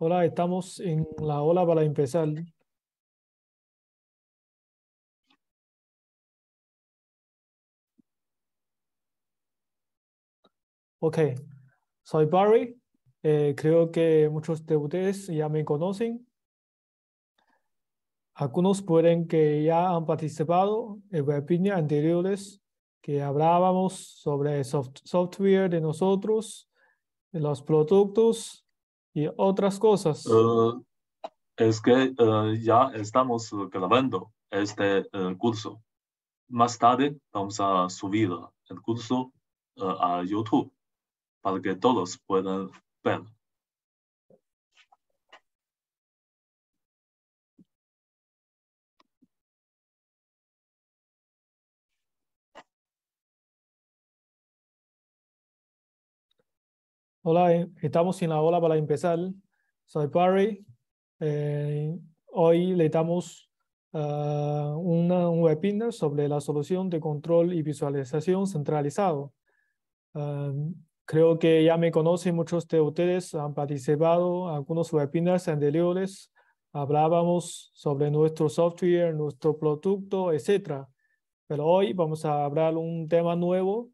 Hola, estamos en la ola para empezar. Ok, soy Barry. Eh, creo que muchos de ustedes ya me conocen. Algunos pueden que ya han participado en webinars anteriores que hablábamos sobre software de nosotros, los productos otras cosas. Eh, es que eh, ya estamos eh, grabando este curso. Más tarde vamos a subir el curso a YouTube para que todos puedan ver. Hola, eh, estamos en la ola para empezar. Soy Barry. Eh, hoy le damos ah, un webinar sobre la solución de control y visualización centralizado. Ah, creo que ya me conocen muchos de ustedes, han participado en algunos webinars anteriores. Hablábamos sobre nuestro software, nuestro producto, etc. Pero hoy vamos a hablar un tema nuevo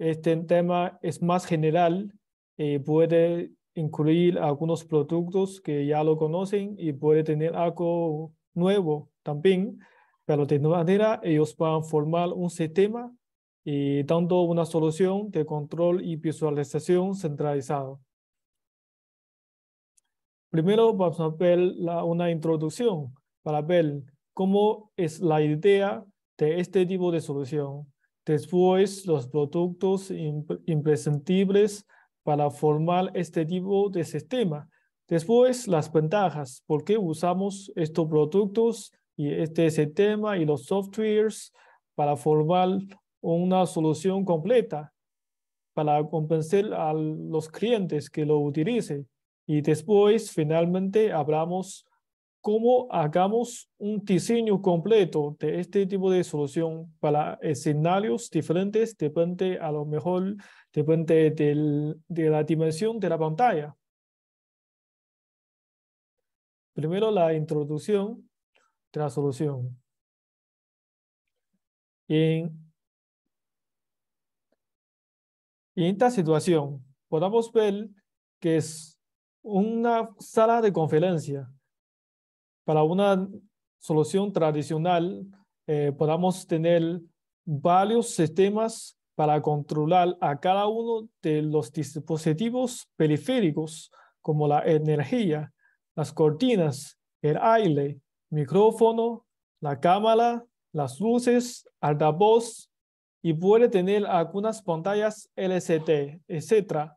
este tema es más general, eh, puede incluir algunos productos que ya lo conocen y puede tener algo nuevo también, pero de manera ellos van a formar un sistema y eh, dando una solución de control y visualización centralizado. Primero vamos a ver una introducción para ver cómo es la idea de este tipo de solución. Después, los productos imprescindibles para formar este tipo de sistema. Después, las ventajas, por qué usamos estos productos y este sistema y los softwares para formar una solución completa para compensar a los clientes que lo utilicen. Y después, finalmente, hablamos cómo hagamos un diseño completo de este tipo de solución para escenarios diferentes, depende a lo mejor, depende de la dimensión de la pantalla. Primero la introducción de la solución. En, en esta situación, podemos ver que es una sala de conferencia para una solución tradicional eh, podamos tener varios sistemas para controlar a cada uno de los dispositivos periféricos como la energía, las cortinas, el aire, micrófono, la cámara, las luces, altavoz y puede tener algunas pantallas LCT, etc.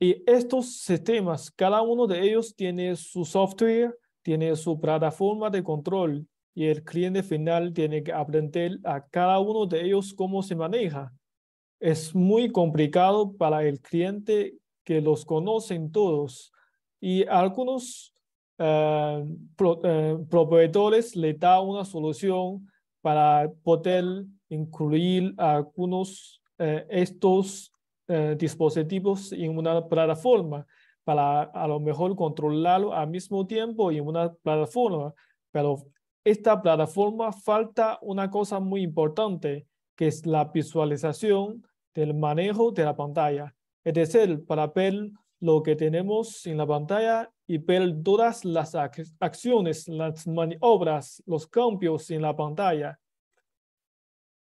Y estos sistemas, cada uno de ellos tiene su software tiene su plataforma de control y el cliente final tiene que aprender a cada uno de ellos cómo se maneja. Es muy complicado para el cliente que los conocen todos y algunos eh, eh, proveedores le da una solución para poder incluir algunos de eh, estos dispositivos en una plataforma para a lo mejor controlarlo al mismo tiempo y en una plataforma, pero esta plataforma falta una cosa muy importante, que es la visualización del manejo de la pantalla. Es decir, para ver lo que tenemos en la pantalla y ver todas las acciones, las maniobras, los cambios en la pantalla.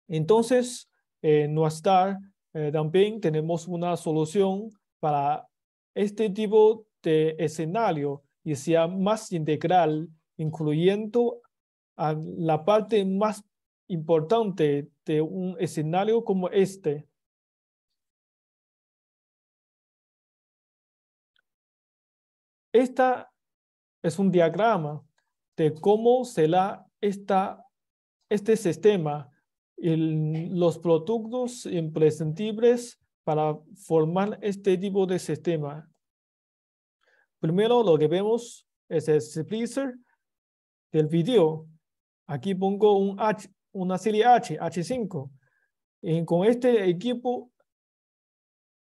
Entonces, en eh, nuestra eh, también tenemos una solución para este tipo de escenario y sea más integral, incluyendo la parte más importante de un escenario como este. Esta es un diagrama de cómo será esta, este sistema y los productos imprescindibles para formar este tipo de sistema. Primero lo que vemos es el splicer del video. Aquí pongo un una serie H, H5. Y con este equipo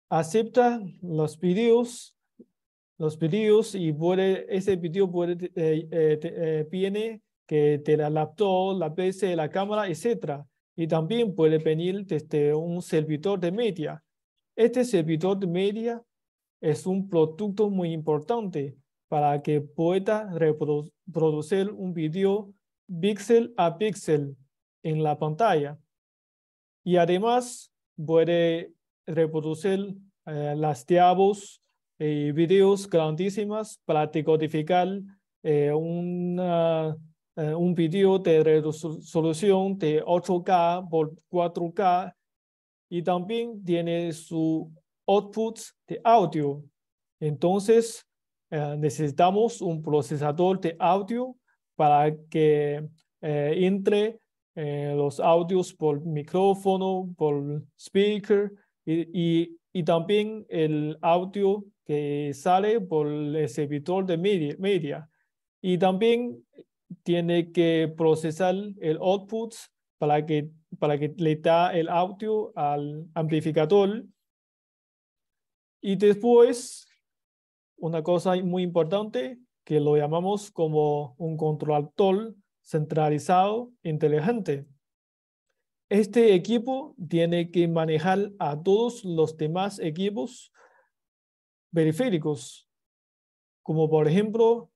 acepta los videos, los videos y puede, ese video puede, eh, eh, eh, viene que de la laptop, la PC, la cámara, etc. Y también puede venir desde un servidor de media. Este servidor de media es un producto muy importante para que pueda reproducir un video píxel a píxel en la pantalla. Y además puede reproducir eh, las diabos y eh, videos grandísimas para decodificar eh, un video de resolución de 8K por 4K y también tiene su output de audio. Entonces, eh, necesitamos un procesador de audio para que eh, entre eh, los audios por micrófono, por speaker y, también el audio que sale por el servidor de media, media. Y también tiene que procesar el output para que para que le da el audio al amplificador. Y después, una cosa muy importante que lo llamamos como un controlador centralizado inteligente. Este equipo tiene que manejar a todos los demás equipos periféricos, como por ejemplo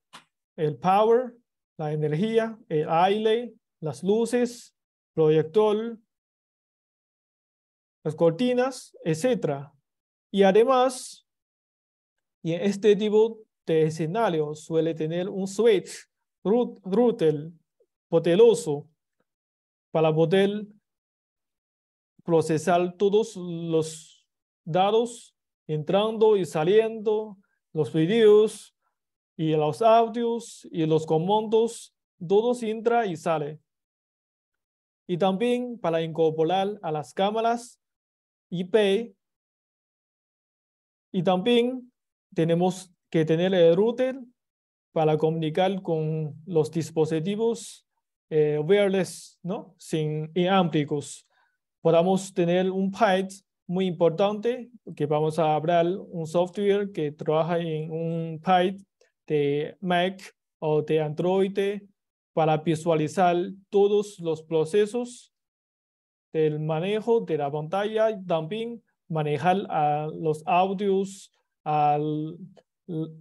el power, la energía, el aire, las luces, proyector, las cortinas, etc. Y además, y en este tipo de escenario suele tener un switch router poderoso para poder procesar todos los datos entrando y saliendo, los videos y los audios y los comandos, todos entra y sale y también para incorporar a las cámaras IP. Y también tenemos que tener el router para comunicar con los dispositivos eh, wireless, ¿no? Sin amplios podemos tener un PID muy importante, que vamos a hablar un software que trabaja en un PID de Mac o de Android para visualizar todos los procesos del manejo de la pantalla, también manejar a los audios, a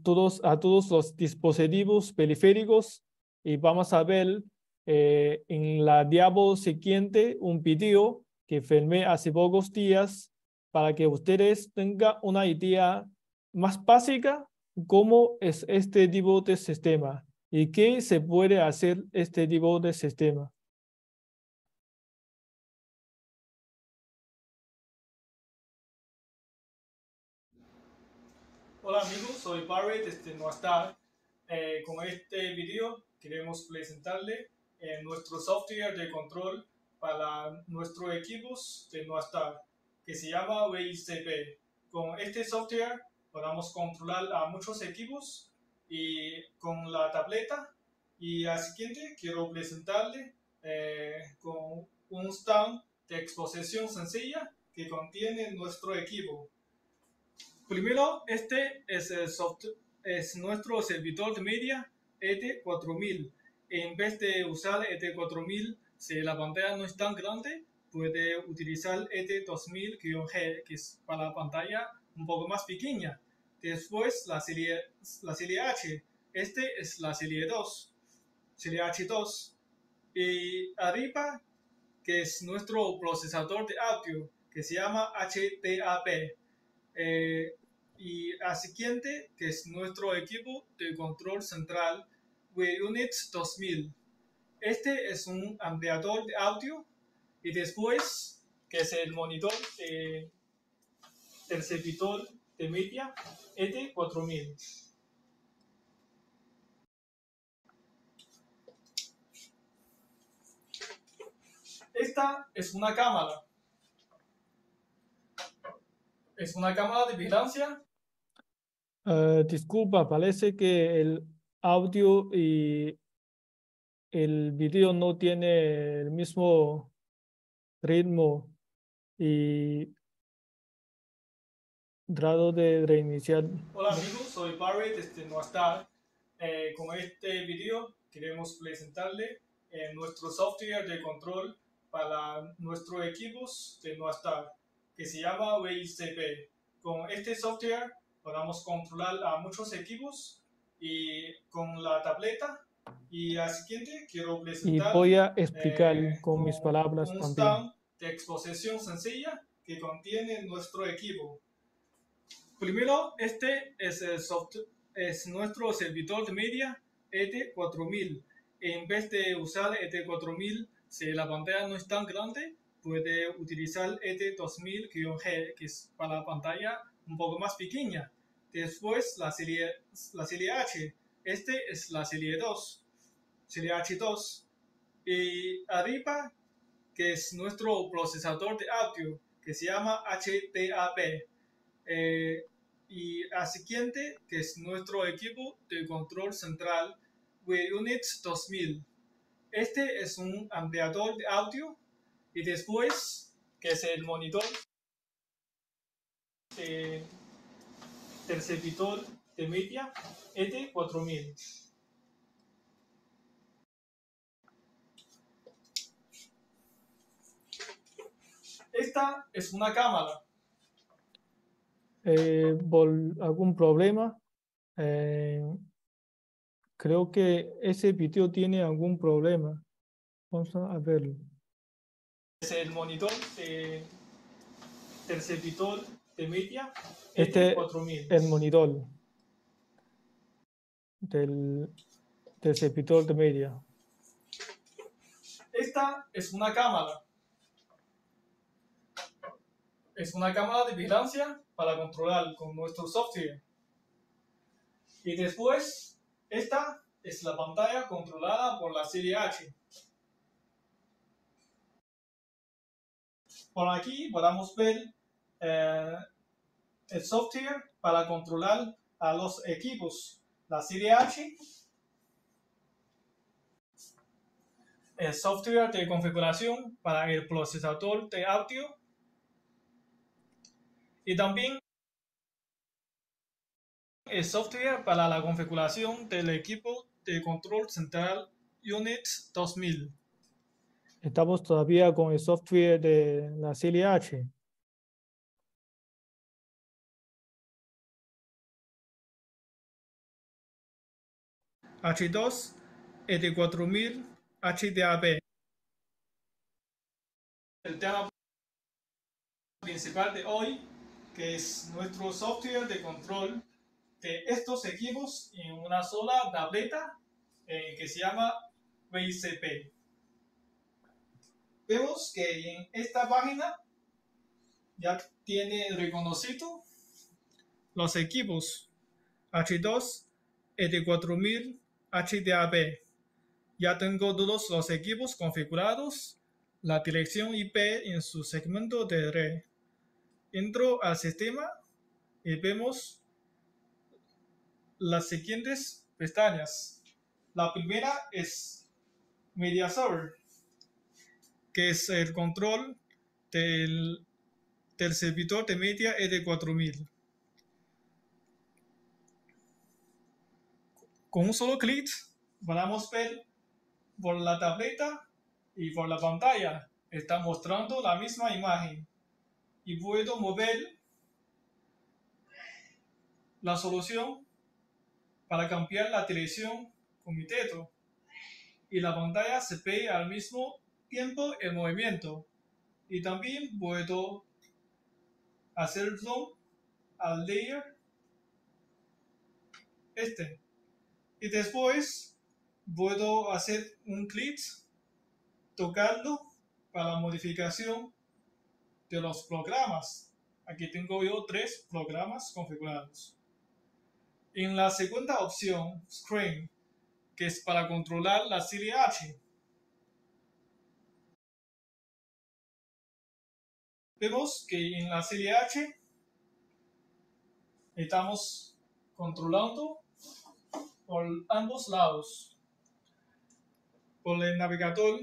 todos, a todos los dispositivos periféricos y vamos a ver eh, en la diapositiva siguiente un video que firmé hace pocos días para que ustedes tengan una idea más básica cómo es este tipo de sistema. ¿Y qué se puede hacer este tipo de sistema? Hola amigos, soy Barry desde Noastar. Eh, con este video queremos presentarle eh, nuestro software de control para nuestros equipos de Noastar, que se llama VICP. Con este software podemos controlar a muchos equipos y eh, con la tableta y al siguiente quiero presentarle eh, con un stand de exposición sencilla que contiene nuestro equipo. Primero, este es, el soft, es nuestro servidor de media ET4000. En vez de usar ET4000, si la pantalla no es tan grande, puede utilizar ET2000-G, que es para la pantalla un poco más pequeña. Después la serie, la serie H. Este es la serie 2. Serie H2. Y arriba, que es nuestro procesador de audio, que se llama HTAP. Eh, y a siguiente, que es nuestro equipo de control central, WeUnit 2000. Este es un ampliador de audio y después, que es el monitor de, de media ET4000. Esta es una cámara. Es una cámara de vigilancia. Ah, disculpa, parece que el audio y el vídeo no tiene el mismo ritmo y grado de reiniciar. Hola amigos, soy Barrett, de este, NoaSTAR. Eh, con este video queremos presentarle eh, nuestro software de control para nuestros equipos de Noastar, que se llama WCP. Con este software podemos controlar a muchos equipos y con la tableta. Y la siguiente quiero presentar. Y voy a eh, explicar con, mis palabras un también. de exposición sencilla que contiene nuestro equipo. Primero, este es, nuestro servidor de media ET4000. En vez de usar ET4000, si la pantalla no es tan grande, puede utilizar et 2000 que es para la pantalla un poco más pequeña. Después, la serie, la serie H. Este es la serie 2, serie H2. Y arriba, que es nuestro procesador de audio, que se llama HTAP eh, y la siguiente, que es nuestro equipo de control central, Unix 2000. Este es un ampliador de audio y después, que es el monitor de, de media ET4000. Esta es una cámara eh, algún problema. Eh, creo que ese video tiene algún problema. Vamos a verlo. Es el monitor de de media. Este es el monitor del tercepitor de media. Esta es una cámara es una cámara de vigilancia para controlar con nuestro software. Y después, esta es la pantalla controlada por la serie H. Por aquí podemos ver eh, el software para controlar a los equipos. La serie H, el software de configuración para el procesador de audio y también el software para la configuración del equipo de control central Unit 2000. Estamos todavía con el software de la serie H2, ET4000, HDAB. El tema principal de hoy que es nuestro software de control de estos equipos en una sola tableta eh, que se llama VICP. Vemos que en esta página ya tiene reconocido los equipos H2, ET4000, HDAB. Ya tengo todos los equipos configurados, la dirección IP en su segmento de red entro al sistema y vemos las siguientes pestañas. La primera es Media Server, que es el control del, servidor de media ED4000. Con un solo clic podemos ver por la tableta y por la pantalla. Está mostrando la misma imagen y puedo mover la solución para cambiar la dirección con mi teto y la pantalla se ve al mismo tiempo el movimiento y también puedo hacer zoom al layer este y después puedo hacer un clic tocando para la modificación de los programas. Aquí tengo yo tres programas configurados. En la segunda opción, Screen, que es para controlar la serie Vemos que en la serie estamos controlando por ambos lados. Por el navegador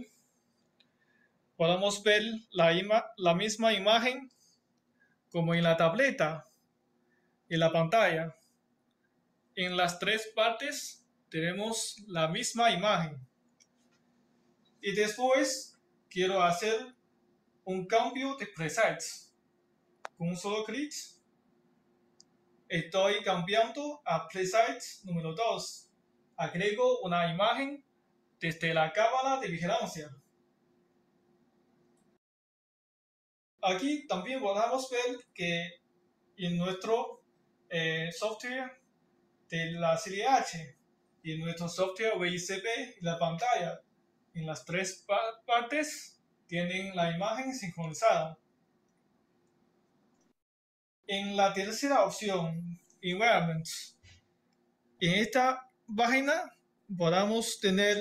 Podemos ver la, la misma imagen como en la tableta y la pantalla. En las tres partes tenemos la misma imagen. Y después quiero hacer un cambio de presets. Con un solo clic estoy cambiando a presets número 2. Agrego una imagen desde la cámara de vigilancia. Aquí también podemos ver que en nuestro eh, software de la serie H y en nuestro software VICP, la pantalla, en las tres partes, tienen la imagen sincronizada. En la tercera opción, Environments, en esta página podamos tener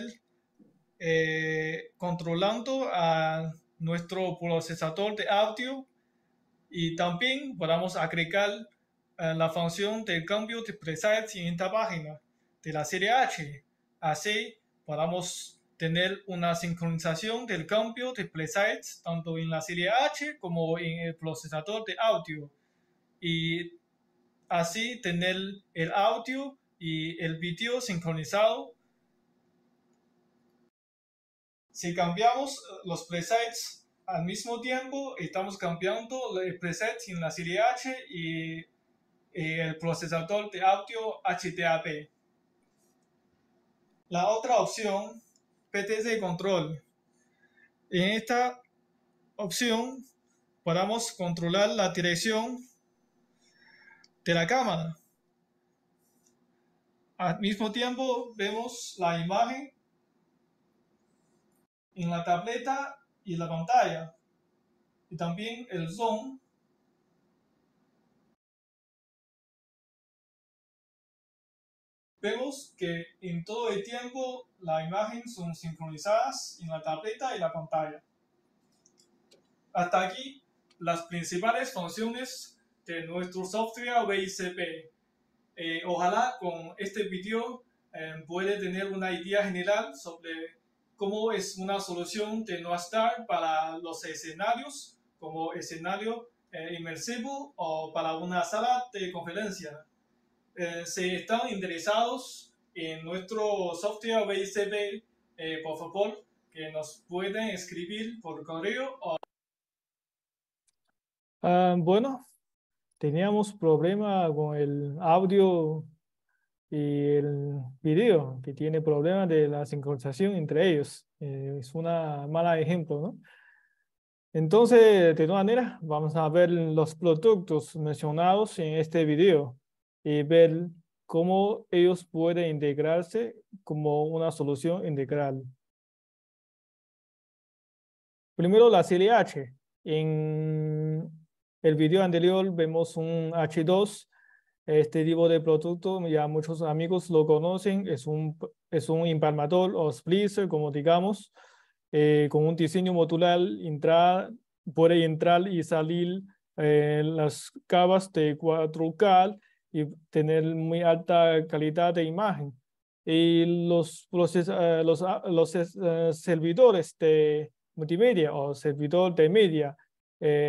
eh, controlando a nuestro procesador de audio y también podemos agregar eh, la función de cambio de presets en esta página de la serie H. Así podemos tener una sincronización del cambio de presets tanto en la serie H como en el procesador de audio y así tener el audio y el vídeo sincronizado si cambiamos eh, los presets al mismo tiempo, estamos cambiando el preset en la H y el procesador de audio HTAP. La otra opción, PTC Control. En esta opción podemos controlar la dirección de la cámara. Al mismo tiempo vemos la imagen en la tableta y la pantalla. Y también el zoom vemos que en todo el tiempo la imagen son sincronizadas en la tableta y la pantalla. Hasta aquí las principales funciones de nuestro software BICP. Eh, ojalá con este video eh, puede tener una idea general sobre cómo es una solución de no estar para los escenarios como escenario eh, inmersivo o para una sala de conferencia. Eh, si están interesados en nuestro software BICB, eh, por favor, que nos pueden escribir por correo. Ah, bueno, teníamos problemas con el audio y el video que tiene problemas de la sincronización entre ellos. Eh, es una mala ejemplo, Entonces, de todas maneras, vamos a ver los productos mencionados en este video y ver cómo ellos pueden integrarse como una solución integral. Primero, la CLH. En el video anterior vemos un H2 este tipo de producto ya muchos amigos lo conocen, es un, es un imparmador o splicer, como digamos, eh, con un diseño modular, puede entrar y salir eh, en las cabas de 4K y tener muy alta calidad de imagen. Y los, eh, los, ah, los servidores de multimedia o servidor de media,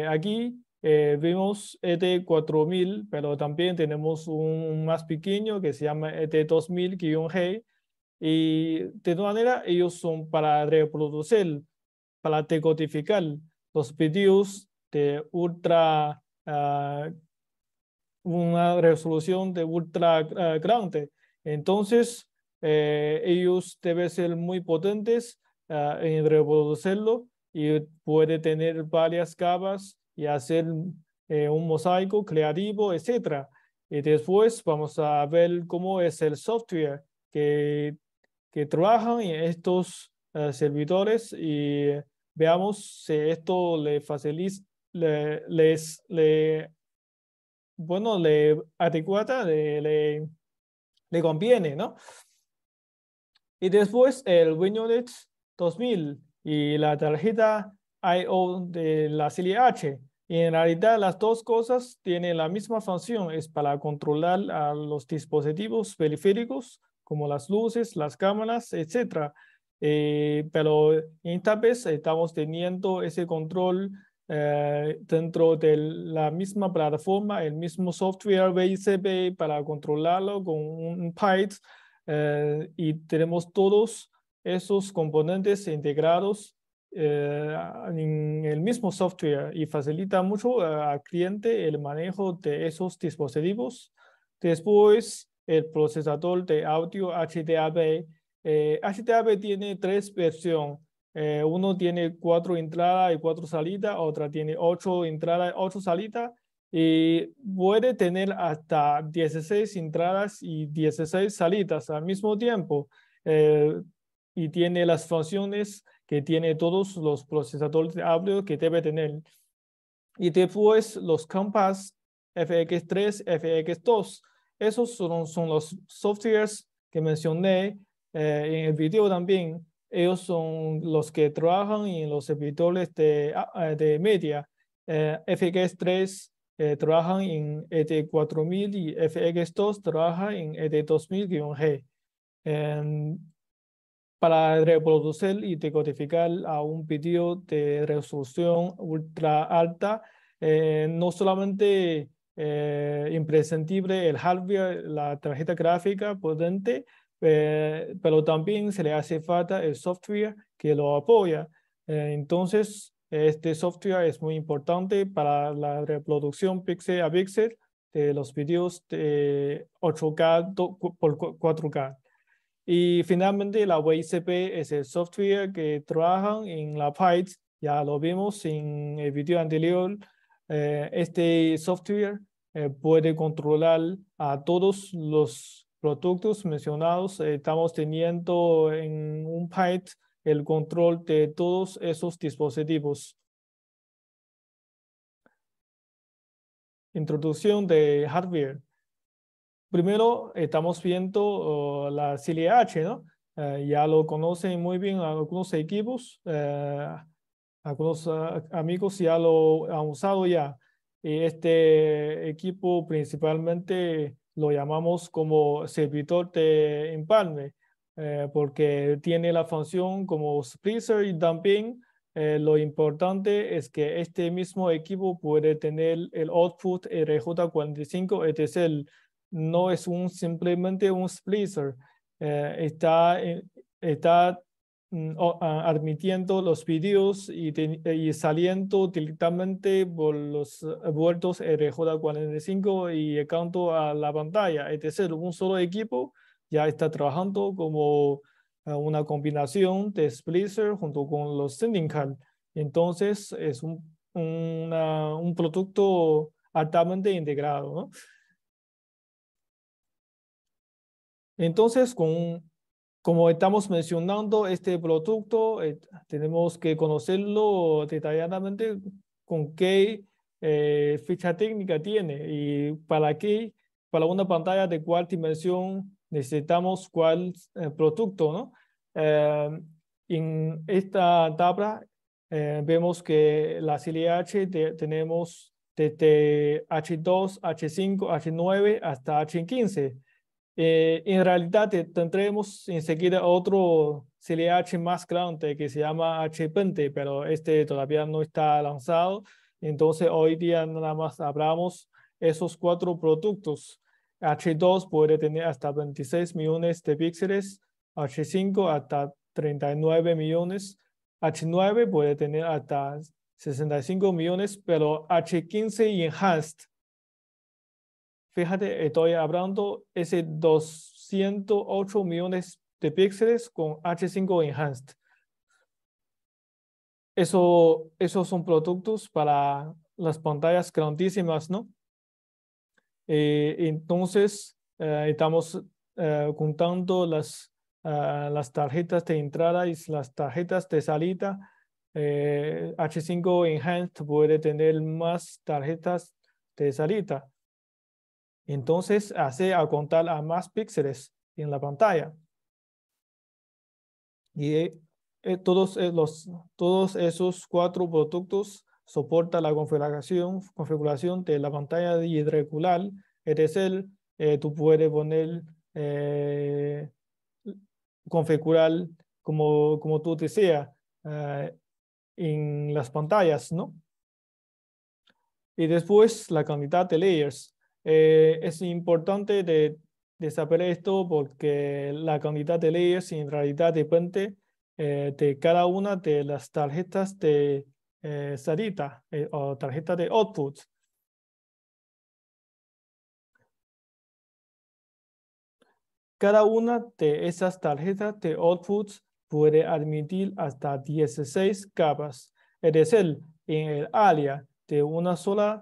aquí eh, vimos ET4000, pero también tenemos un más pequeño que se llama ET2000-G. Y de todas maneras, ellos son para reproducir, para decodificar los videos de ultra, ah, una resolución de ultra ah, grande. Entonces, eh, ellos deben ser muy potentes ah, en reproducirlo y puede tener varias capas y hacer eh, un mosaico creativo, etc. Y eh, después vamos a ver cómo es el software que, que trabajan en estos eh, servidores y veamos si esto le facilita, les, bueno, le adecuada, le, le, le conviene, ¿no? Y después el WinUnit 2000 y la tarjeta IO de la serie Y en realidad las dos cosas tienen la misma función, es para controlar a los dispositivos periféricos como las luces, las cámaras, etc. Eh, pero en vez estamos teniendo ese control eh, dentro de la misma plataforma, el mismo software BICB para controlarlo con un Python. Eh, y tenemos todos esos componentes integrados eh, en el mismo software y facilita mucho al cliente el manejo de esos dispositivos. Después, el procesador de audio HDAB. Eh, tiene tres versiones. Eh, uno tiene cuatro entradas y cuatro salidas, otra tiene ocho entradas y ocho salidas, y puede tener hasta 16 entradas y 16 salidas al mismo tiempo. Eh, y tiene las funciones que tiene todos los procesadores de audio que debe tener. Y después los Compass FX3, FX2. Esos son, son los softwares que mencioné eh, en el video también. Ellos son los que trabajan en los servidores de, ah, eh, media. Eh, FX3 eh, trabajan en ET4000 y FX2 trabaja en ET2000-G para reproducir y decodificar a un video de resolución ultra alta, eh, no solamente eh, imprescindible el hardware, la tarjeta gráfica potente, eh, pero también se le hace falta el software que lo apoya. entonces, este software es muy importante para la reproducción pixel a pixel de los videos de 8K por 4K. Y finalmente la WICP es el software que trabaja en la Pite. Ya lo vimos en el video anterior. Eh, este software eh, puede controlar a todos los productos mencionados. Eh, estamos teniendo en un Pite el control de todos esos dispositivos. Introducción de hardware. Primero, estamos viendo oh, la CLH, ¿no? Eh, ya lo conocen muy bien algunos equipos, eh, algunos ah, amigos ya lo han usado ya. Este equipo principalmente lo llamamos como servidor de empalme, eh, porque tiene la función como splicer y dumping. lo importante es que este mismo equipo puede tener el output RJ45, este es decir, no es un, simplemente un splicer, eh, está, eh, mm, ah, admitiendo los videos y, saliendo directamente por los eh, vueltos RJ45 y a la pantalla. Es decir, un solo equipo ya está trabajando como una combinación de splicer junto con los sending card. Entonces es un, un producto altamente integrado. ¿no? Entonces, con, como estamos mencionando este producto, eh, tenemos que conocerlo detalladamente con qué eh, ficha técnica tiene y para qué, para una pantalla de cuál dimensión necesitamos cuál eh, producto. ¿no? en esta tabla vemos que la CILIH tenemos desde H2, H5, H9 hasta H15 eh, en realidad eh, tendremos enseguida otro CLH más grande que se llama H20, pero este todavía no está lanzado. Entonces hoy día nada más hablamos esos cuatro productos. H2 puede tener hasta 26 millones de píxeles, H5 hasta 39 millones, H9 puede tener hasta 65 millones, pero H15 y Enhanced fíjate, estoy hablando ese 208 millones de píxeles con H5 Enhanced. esos son productos para las pantallas grandísimas, ¿no? Eh, entonces, eh, estamos contando eh, las, las tarjetas de entrada y las tarjetas de salida. H5 Enhanced puede tener más tarjetas de salida. Entonces hace a contar a más píxeles en la pantalla. Y eh, eh, eh, todos, esos cuatro productos soportan la configuración, configuración de la pantalla de Es decir, tú puedes poner, configurar como, como tú deseas en las pantallas, ¿no? Y después la cantidad de layers. Eh, es importante de, saber esto porque la cantidad de leyes en realidad depende eh, de cada una de las tarjetas de eh, salida eh, o tarjeta de Outputs. Cada una de esas tarjetas de Outputs puede admitir hasta 16 capas, es decir, en el área de una sola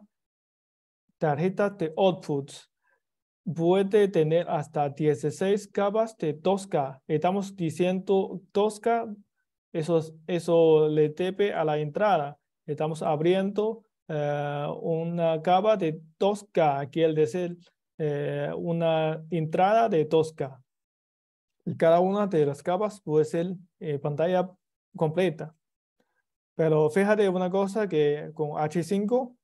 tarjetas de outputs puede tener hasta 16 capas de 2K. Estamos diciendo Tosca, eso, eso le tepe a la entrada. Estamos abriendo eh, una capa de 2K, quiere decir una entrada de 2K. Y cada una de las capas puede ser eh, pantalla completa. Pero fíjate una cosa que con H5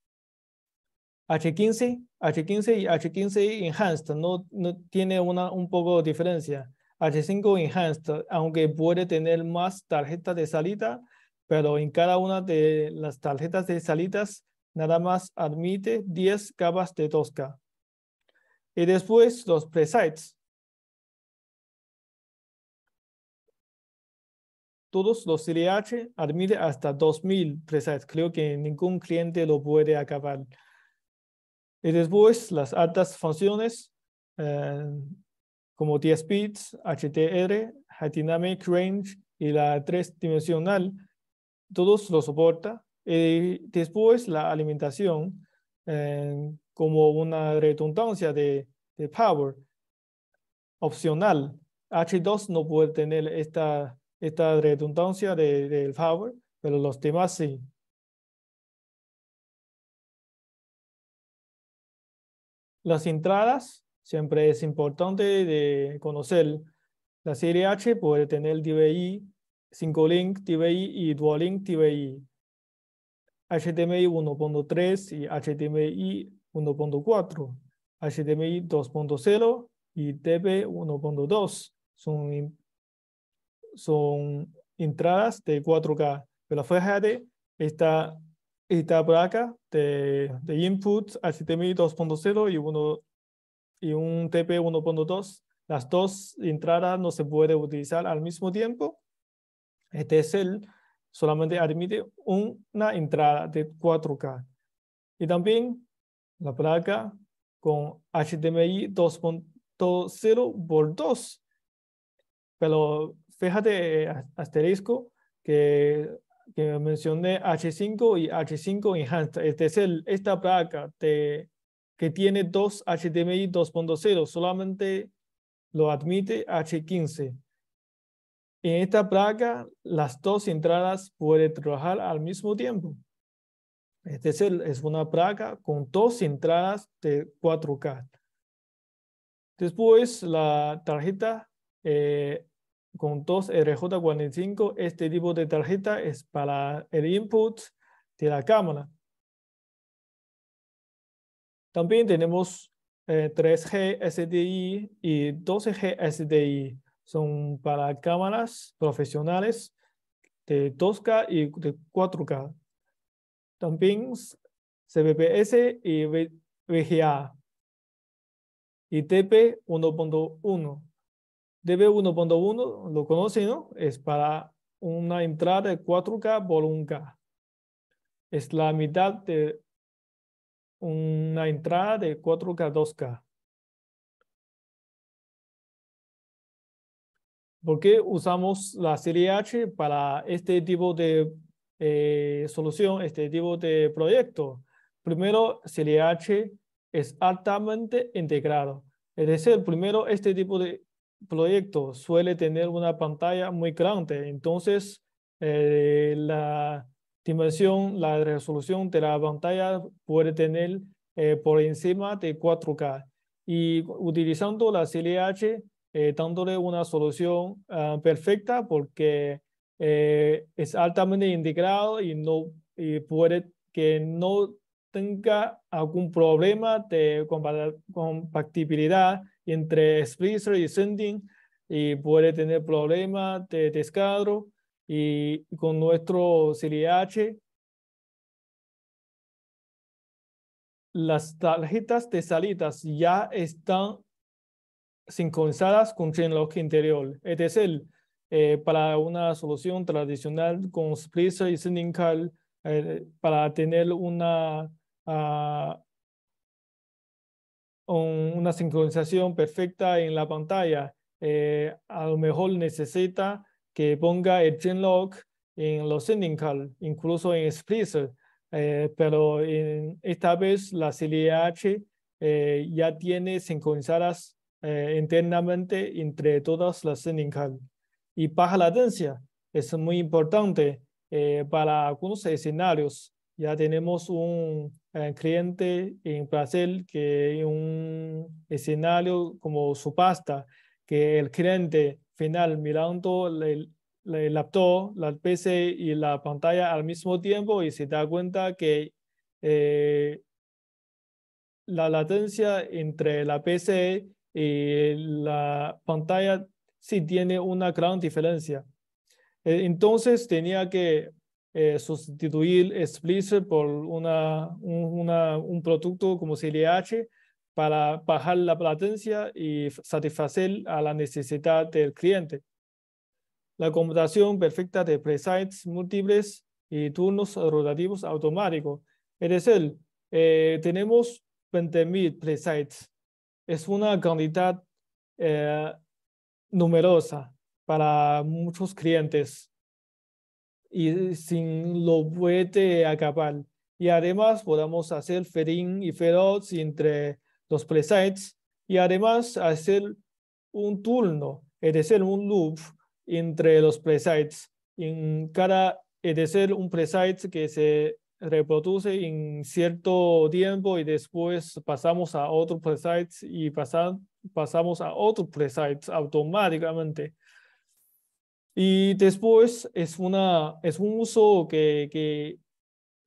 H15, H15 y H15 Enhanced no, tiene un poco de diferencia. H5 Enhanced, aunque puede tener más tarjetas de salida, pero en cada una de las tarjetas de salidas nada más admite 10 capas de Tosca. Y después los presets. Todos los CDH admite hasta 2000 presets. Creo que ningún cliente lo puede acabar. Y después las altas funciones eh, como 10 speeds, HTR, High Dynamic Range y la 3 dimensional, todos lo soporta. Y después la alimentación eh, como una redundancia de, power opcional. H2 no puede tener esta, esta redundancia del de power, pero los demás sí. Las entradas, siempre es importante de conocer. La serie H puede tener DVI, 5Link DVI y Dual-Link DVI. HDMI 1.3 y HDMI 1.4, HDMI 2.0 y TP 1.2 son, son entradas de 4K. Pero fíjate, está esta placa de, de input HDMI 2.0 y, uno, y un TP 1.2. Las dos entradas no se puede utilizar al mismo tiempo. Este es el, solamente admite una entrada de 4K. Y también la placa con HDMI 2.0 por 2. Pero fíjate, eh, asterisco, que que mencioné H5 y H5 Enhanced. Este es el, esta placa que tiene dos HDMI 2.0, solamente lo admite H15. En esta placa, las dos entradas pueden trabajar al mismo tiempo. Este es, el, es una placa con dos entradas de 4K. Después, la tarjeta eh, con dos RJ45. Este tipo de tarjeta es para el input de la cámara. También tenemos 3G eh, SDI y 12G SDI. Son para cámaras profesionales de 2K y de 4K. También CBPS y VGA. Y TP 1.1. DB1.1 lo conocen, ¿no? Es para una entrada de 4K por 1K. Es la mitad de una entrada de 4K 2K. ¿Por qué usamos la serie H para este tipo de eh, solución, este tipo de proyecto? Primero, serie H es altamente integrado. Es decir, primero este tipo de proyecto suele tener una pantalla muy grande, entonces eh, la dimensión, la resolución de la pantalla puede tener eh, por encima de 4K. Y utilizando la CLH, eh, dándole una solución ah, perfecta porque es altamente integrado y, no, puede que no tenga algún problema de compatibilidad entre Splicer y Sending y puede tener problemas de descadro y con nuestro CLI-H. Las tarjetas de salidas ya están sincronizadas con Chainlock interior. Es decir, eh, para una solución tradicional con Splicer y Sending Card eh, para tener una ah, una sincronización perfecta en la pantalla. Eh, a lo mejor necesita que ponga el lock en los sending incluso en Splicer, eh, pero esta vez la LH eh, ya tiene sincronizadas internamente entre todas las sending Y baja latencia es muy importante para algunos escenarios ya tenemos un eh, cliente en Brasil que en un escenario como su pasta, que el cliente final mirando el, laptop, la PC y la pantalla al mismo tiempo y se da cuenta que eh, la latencia entre la PC y la pantalla sí tiene una gran diferencia. Eh, entonces tenía que eh, sustituir Splicer por un, producto como CLH para bajar la latencia y satisfacer a la necesidad del cliente. La computación perfecta de presites múltiples y turnos rotativos automáticos. Es decir, eh, tenemos 20.000 presites. Es una cantidad eh, numerosa para muchos clientes y sin lo puede acabar. Y además podamos hacer ferin y feroz entre los presets y además hacer un turno, es decir, un loop entre los presets. En cada, es decir, un preset que se reproduce en cierto tiempo y después pasamos a otro preset y pasamos a otro preset automáticamente. Y después es, una, es un uso que,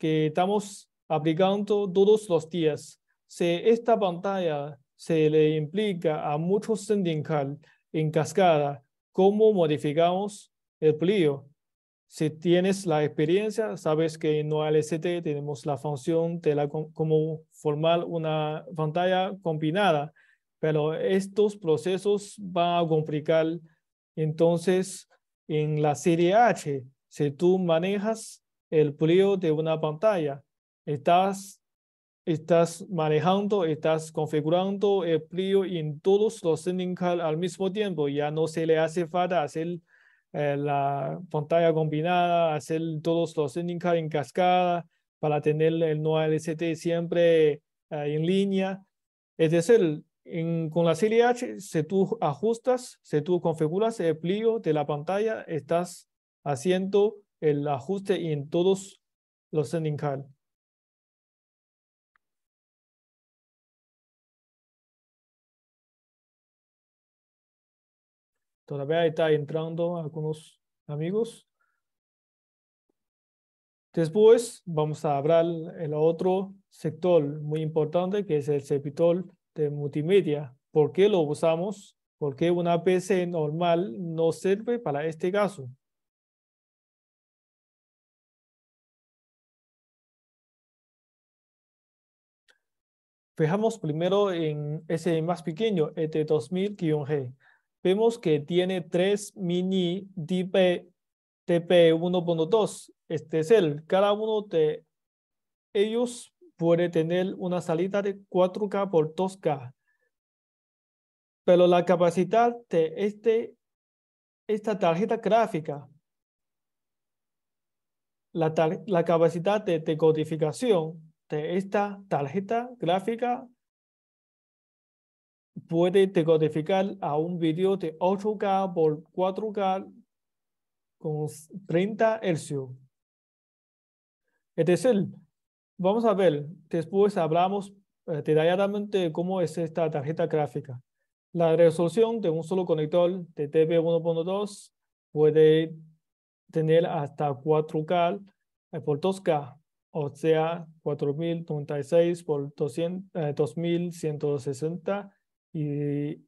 estamos aplicando todos los días. Si esta pantalla se le implica a muchos sindical en cascada, ¿cómo modificamos el plío. Si tienes la experiencia, sabes que en OLST tenemos la función de la, como formar una pantalla combinada, pero estos procesos van a complicar. Entonces, en la serie H, si tú manejas el pliego de una pantalla, estás, estás manejando, estás configurando el pliego en todos los sending al mismo tiempo. Ya no se le hace falta hacer eh, la pantalla combinada, hacer todos los sending en cascada para tener el no LST siempre eh, en línea. Es decir, con la H, si tú ajustas, si tú configuras el pliego de la pantalla, estás haciendo el ajuste en todos los sending cards. Todavía está entrando algunos amigos. Después vamos a hablar el otro sector muy importante que es el CEPITOL de multimedia. ¿Por qué lo usamos? ¿Por qué una PC normal no sirve para este caso? Fijamos primero en ese más pequeño, este 2000-G. Vemos que tiene tres mini DP, TP1.2. Este es el, cada uno de ellos puede tener una salida de 4K por 2K. Pero la capacidad de este, esta tarjeta gráfica, la, la capacidad de decodificación de esta tarjeta gráfica puede decodificar a un video de 8K por 4K con 30 Hz. Es decir, vamos a ver, después hablamos eh, detalladamente cómo es esta tarjeta gráfica. La resolución de un solo conector de TV 12 puede tener hasta 4K eh, por 2K, o sea, 4096 por 2160 eh, y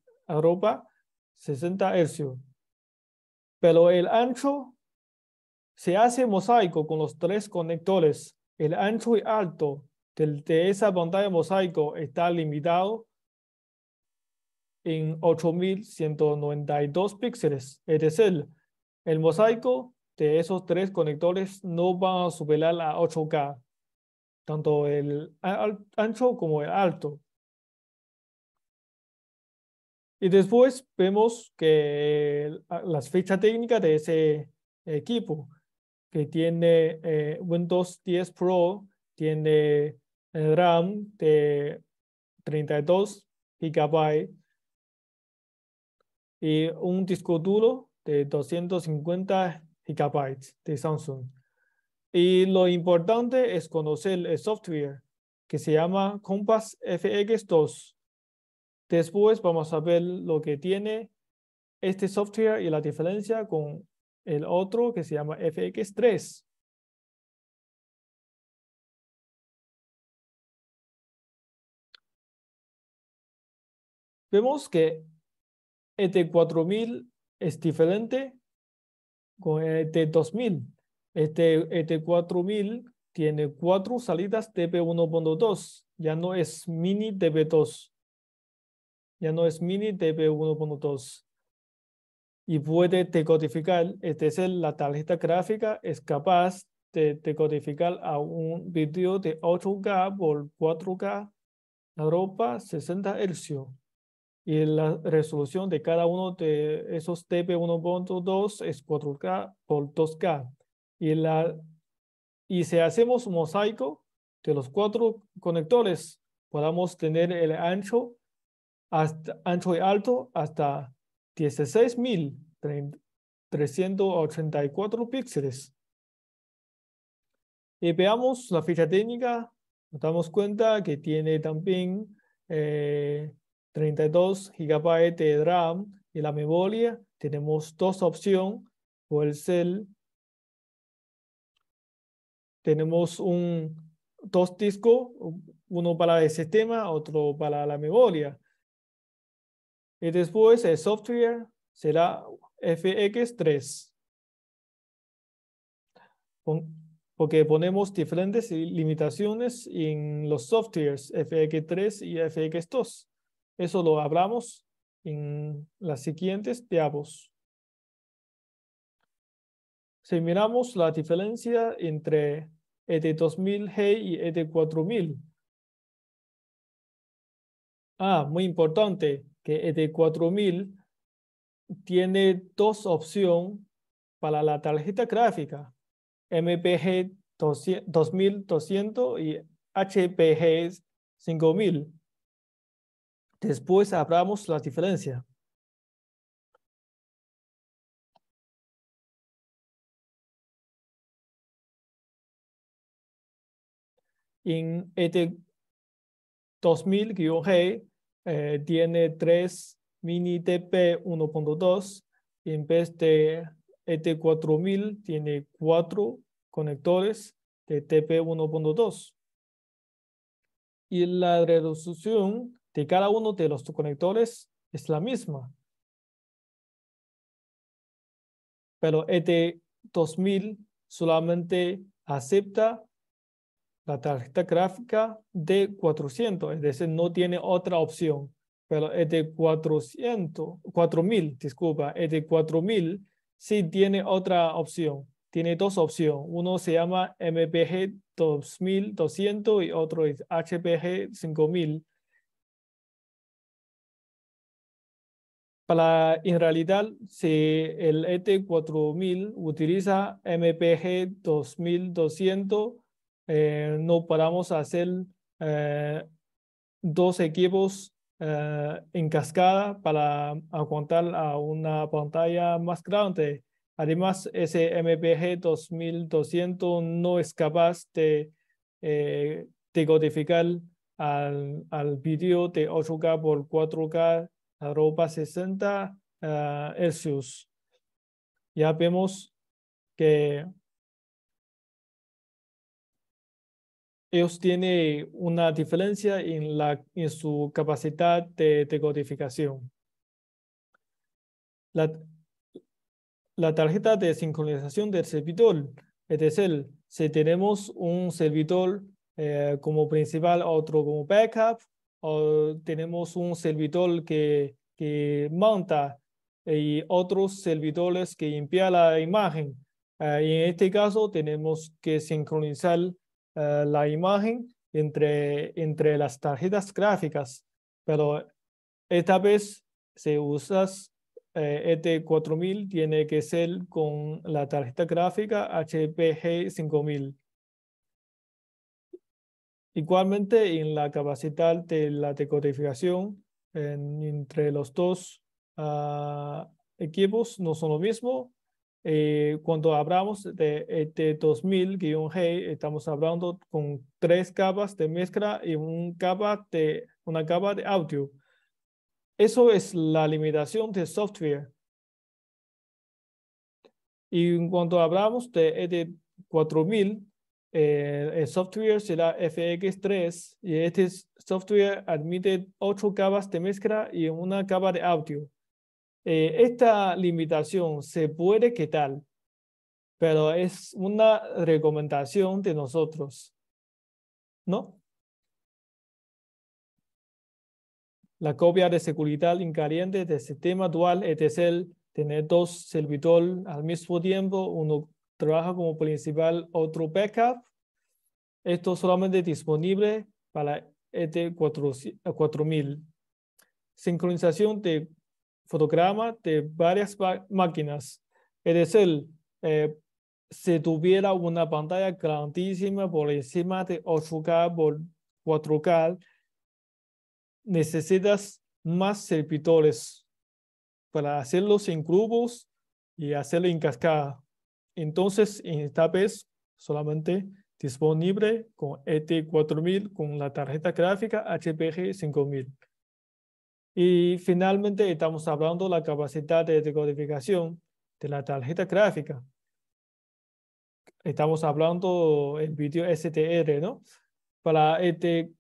60 Hz. Pero el ancho se hace mosaico con los tres conectores el ancho y alto de, esa pantalla mosaico está limitado en 8192 píxeles. Es decir, el mosaico de esos tres conectores no va a superar a 8K, tanto el ancho como el alto. Y después vemos que las fechas técnicas de ese equipo que tiene eh, Windows 10 Pro, tiene eh, RAM de 32 GB y un disco duro de 250 GB de Samsung. Y lo importante es conocer el software que se llama Compass FX2. Después vamos a ver lo que tiene este software y la diferencia con el otro que se llama fx3. Vemos que este 4000 es diferente con este 2000. Este, et este 4000 tiene cuatro salidas TP1.2. Ya no es mini TP2. Ya no es mini TP1.2 y puede decodificar, este es decir, la tarjeta gráfica es capaz de decodificar a un video de 8K por 4K a ropa 60 Hz. Y la resolución de cada uno de esos TP1.2 es 4K por 2K. Y, la, y si hacemos un mosaico de los cuatro conectores, podamos tener el ancho, hasta, ancho y alto hasta 16.384 píxeles. Y veamos la ficha técnica. Nos damos cuenta que tiene también 32 eh, GB de RAM y la memoria. Tenemos dos opciones. el CEL. Tenemos un, dos discos, uno para el sistema, otro para la memoria. Y después el software será FX3. Porque ponemos diferentes limitaciones en los softwares FX3 y FX2. Eso lo hablamos en las siguientes diapos. Si miramos la diferencia entre ET2000G y ET4000. Ah, muy importante que de 4000 tiene dos opciones para la tarjeta gráfica, MPG 2200 y HPG 5000. Después hablamos la diferencia. En et este 2000-G eh, tiene tres mini TP 1.2 en vez de ET4000 tiene cuatro conectores de TP 1.2. Y la resolución de cada uno de los conectores es la misma. Pero ET2000 solamente acepta la tarjeta gráfica de 400, es decir, no tiene otra opción, pero es de 400, 4000, disculpa, es de 4000, sí tiene otra opción, tiene dos opciones, uno se llama MPG 2200 y otro es HPG 5000. Para, en realidad, si el ET4000 utiliza MPG 2200, eh, no podamos hacer eh, dos equipos eh, en cascada para aguantar a una pantalla más grande. Además, ese MPG 2200 no es capaz de, de codificar al, al vídeo de 8K por 4K a 60 Hz. Ya vemos que ellos tienen una diferencia en, su capacidad de codificación. La, la tarjeta de sincronización del servidor, es decir, si tenemos un servidor eh, como principal, otro como backup, o tenemos un servidor que, monta y otros servidores que limpia la imagen. Eh, en este caso, tenemos que sincronizar eh, la imagen entre, las tarjetas gráficas, pero esta vez se usas eh, este 4000 tiene que ser con la tarjeta gráfica HPG5000. Igualmente, en la capacidad de la decodificación entre los dos ah, equipos no son lo mismo, eh, cuando hablamos de este eh, 2000-G, estamos hablando con tres capas de mezcla y un capa de, una capa de audio. Eso es la limitación del software. Y cuando hablamos de et 4000, eh, el software será FX3 y este software admite ocho capas de mezcla y una capa de audio. Eh, esta limitación se puede tal, pero es una recomendación de nosotros, ¿no? La copia de seguridad incaliente del sistema dual, es tener dos servidores al mismo tiempo, uno trabaja como principal, otro backup. Esto solamente es disponible para ET4000. Este Sincronización de fotograma de varias máquinas. Es decir, eh, si tuviera una pantalla grandísima por encima de 8K por 4K, necesitas más servidores para hacerlo en grupos y hacerlo en cascada. Entonces, en esta vez solamente disponible con ET4000 con la tarjeta gráfica HPG 5000. Y finalmente estamos hablando de la capacidad de decodificación de la tarjeta gráfica. Estamos hablando en vídeo STR, ¿no? Para este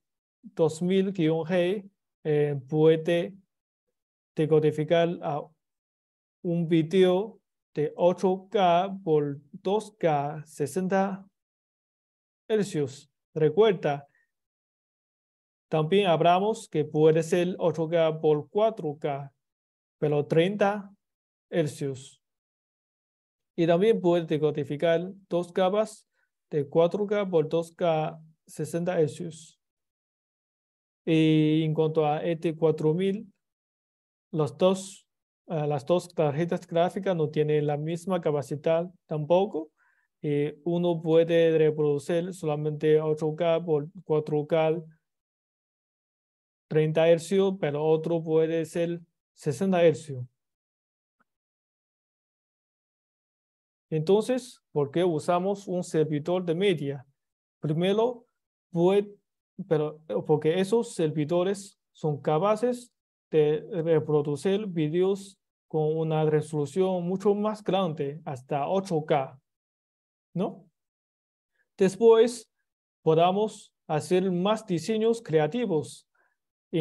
2000-G eh, puede decodificar a un vídeo de 8K por 2K 60 Hz. Recuerda, también hablamos que puede ser 8K por 4K, pero 30 Hz. Y también puede decodificar dos capas de 4K por 2K 60 Hz. Y en cuanto a este 4000, los dos, eh, las dos tarjetas gráficas no tienen la misma capacidad tampoco. Y uno puede reproducir solamente 8K por 4K 30 Hz, pero otro puede ser 60 Hz. Entonces, ¿por qué usamos un servidor de media? Primero, porque esos servidores son capaces de reproducir videos con una resolución mucho más grande, hasta 8K, ¿no? Después, podamos hacer más diseños creativos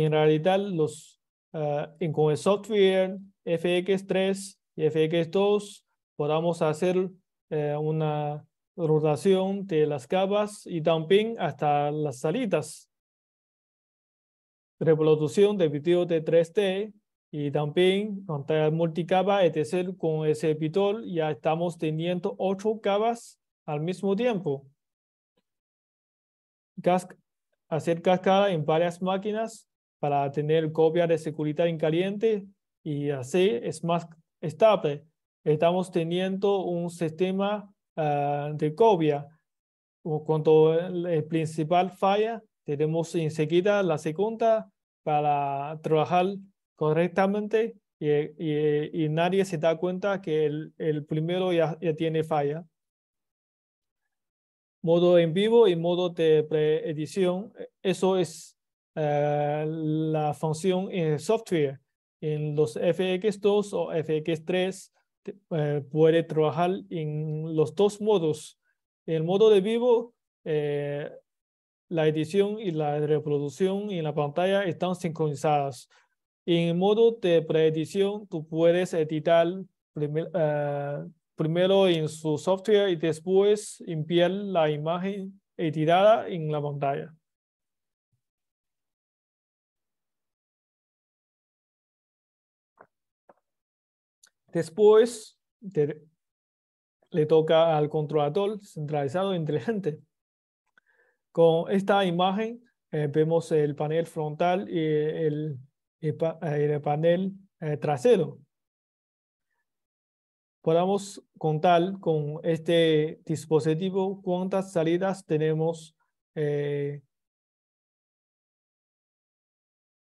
en realidad los, ah, con el software FX3 y FX2 podamos hacer eh, una rotación de las capas y también hasta las salidas. Reproducción de video de 3D y también con multicapa, es decir, con ese pitol ya estamos teniendo ocho capas al mismo tiempo. hacer cascada en varias máquinas para tener copia de seguridad en caliente y así es más estable. Estamos teniendo un sistema ah, de copia. Cuando el, principal falla, tenemos enseguida la segunda para trabajar correctamente y, nadie se da cuenta que el, primero ya, tiene falla. Modo en vivo y modo de preedición, e, eso es eh, la función en software en los FX2 o FX3 eh, puede trabajar en los dos modos. El modo de vivo, eh, la edición y la reproducción en la pantalla están sincronizadas. En el modo de preedición, tú puedes editar primero en su software y después enviar la imagen editada en la pantalla. Después le toca al controlador centralizado inteligente. Con esta imagen eh, vemos el panel frontal y el, eh, panel eh, trasero. Podemos contar con este dispositivo cuántas salidas tenemos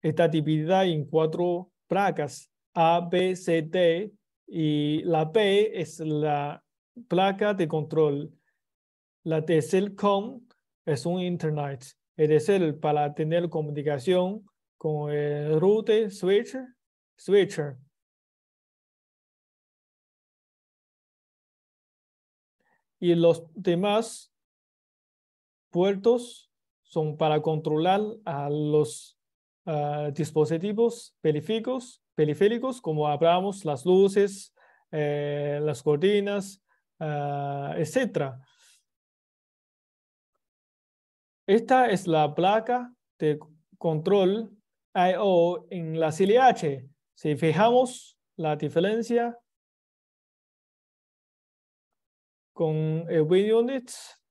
esta actividad en cuatro placas A, B, C, D y la P es la placa de control. La T es es un Internet, es decir, para tener comunicación con el router, switcher, switcher. Y los demás puertos son para controlar a los ah, dispositivos periféricos periféricos, como abramos las luces, eh, las cortinas, eh, etcétera. etc. Esta es la placa de control I.O. en la CLH. Si fijamos la diferencia con el units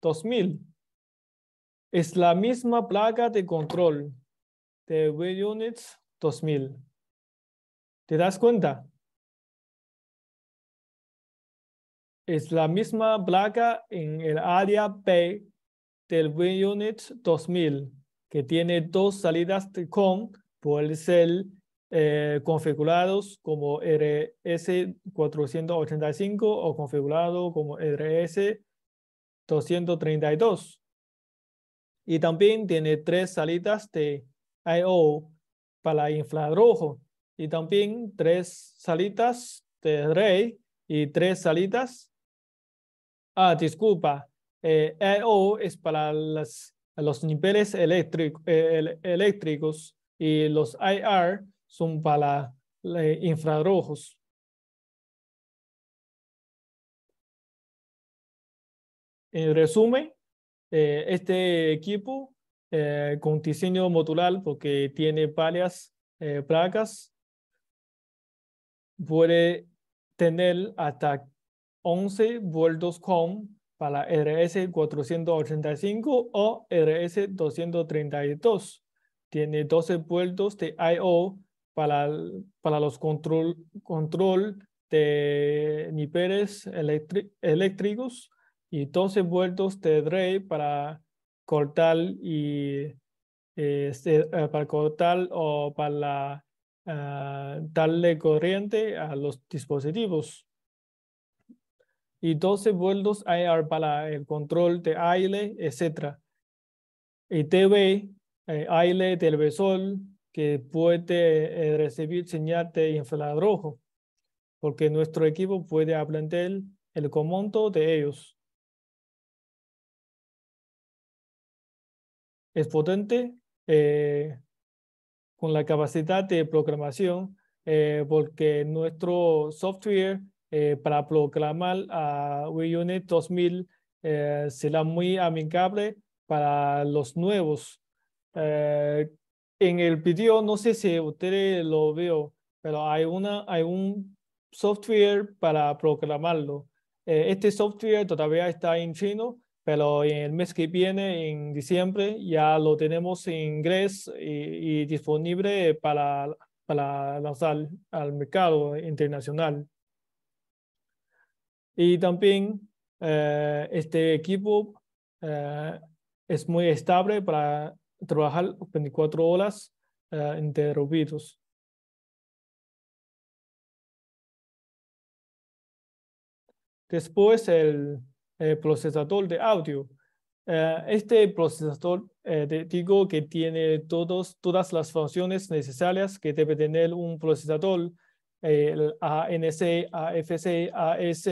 2000, es la misma placa de control de W units 2000. ¿Te das cuenta? Es la misma placa en el área P del WinUnit 2000, que tiene dos salidas de con por ser eh, configurados como RS485 o configurado como RS232. Y también tiene tres salidas de I.O. para infrarrojo y también tres salitas de rey y tres salitas. Ah, disculpa. Eh, e es para los niveles eh, eléctricos y los IR son para eh, infrarrojos. En resumen, eh, este equipo con diseño modular porque tiene varias placas puede tener hasta 11 vueltos con para RS485 o RS232. Tiene 12 vueltos de I.O. Para, para los control, control de niveles eléctricos y 12 vueltos de DRE para cortar y eh, este, eh, para cortar o para Ah, darle corriente a los dispositivos. Y 12 vueltos hay para el control de aire, etc. Y TV, eh, aire, televisor, que puede eh, recibir señal de infrarrojo, porque nuestro equipo puede aprender el comando de ellos. Es potente. Eh, con la capacidad de programación, eh, porque nuestro software eh, para programar a UNIT 2000 eh, será muy amigable para los nuevos. en el video, no sé si ustedes lo veo, pero hay, una, hay un software para programarlo. este software todavía está en chino, pero el mes que viene, en diciembre, ya lo tenemos en inglés y, disponible para, para lanzar al mercado internacional. Y también eh, este equipo eh, es muy estable para trabajar 24 horas eh, interrumpidos. Después, el eh, procesador de audio. Eh, este procesador eh, digo que tiene todos, todas las funciones necesarias que debe tener un procesador, el ANC, AFC, AS,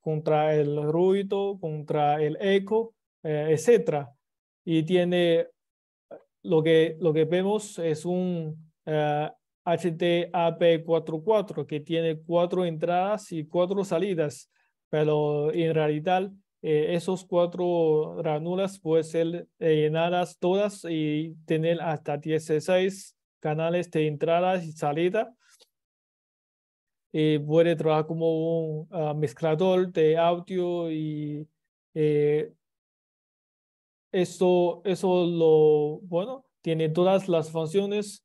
contra el ruido, contra el eco, etc. Y tiene lo que, lo que vemos es un htap 44 que tiene cuatro entradas y cuatro salidas pero en realidad esas eh, esos cuatro ranuras pueden ser eh, llenadas todas y tener hasta 16 canales de entrada y salida. y eh, puede trabajar como un ah, mezclador de audio y eso, eso lo, bueno, tiene todas las funciones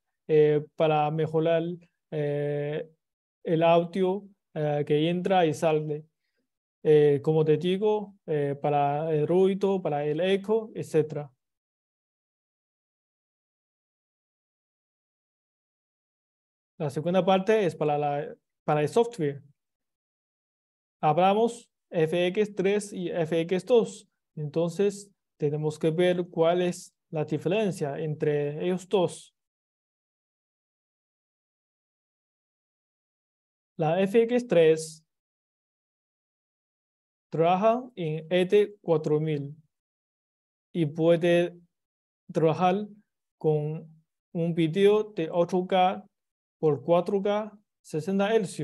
para mejorar el audio que entra y sale. Eh, como te digo, eh, para el ruido, para el eco, etc. La segunda parte es para, la, para el software. Hablamos FX3 y FX2. Entonces, tenemos que ver cuál es la diferencia entre ellos dos. La FX3 trabaja en ET4000 y puede trabajar con un video de 8K por 4K 60 Hz.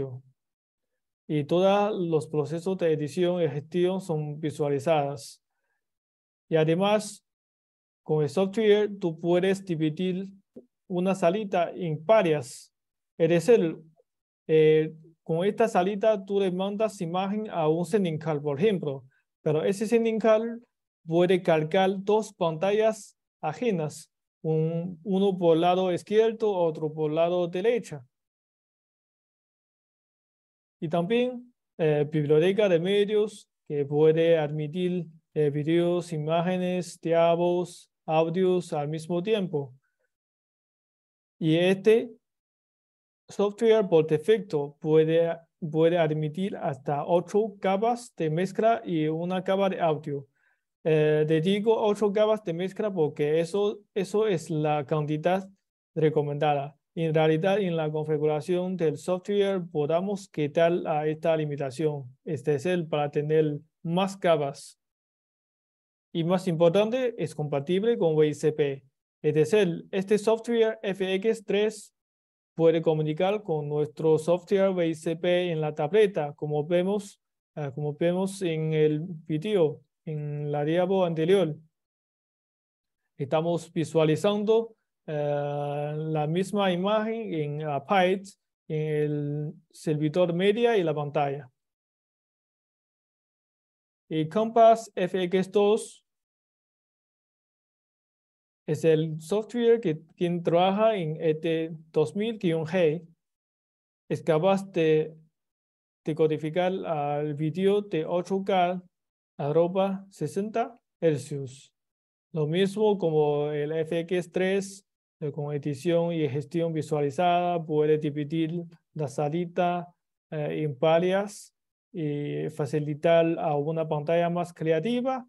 Y todos los procesos de edición y gestión son visualizadas. Y además, con el software, tú puedes dividir una salita en varias. eres con esta salita tú le mandas imagen a un sending por ejemplo, pero ese sending puede cargar dos pantallas ajenas, uno por el lado izquierdo, otro por el lado derecha. Y también eh, biblioteca de medios que puede admitir eh, videos, imágenes, diabos, audios al mismo tiempo. Y este software por defecto puede, puede admitir hasta 8 capas de mezcla y una capa de audio. Eh, digo 8 capas de mezcla porque eso, eso es la cantidad recomendada. En realidad, en la configuración del software podamos quitar a esta limitación, Este es el para tener más capas. Y más importante, es compatible con VICP. Es decir, este software FX3 puede comunicar con nuestro software BICP en la tableta, como vemos, ah, como vemos en el video, en la diapo anterior. Estamos visualizando ah, la misma imagen en Apache, en el servidor media y la pantalla. Y Compass FX2 es el software que quien trabaja en e este 2000-G es capaz de, codificar al video de 8K a 60 Hz. Lo mismo como el FX3 con edición y gestión visualizada, puede dividir la salita eh, en varias y facilitar a una pantalla más creativa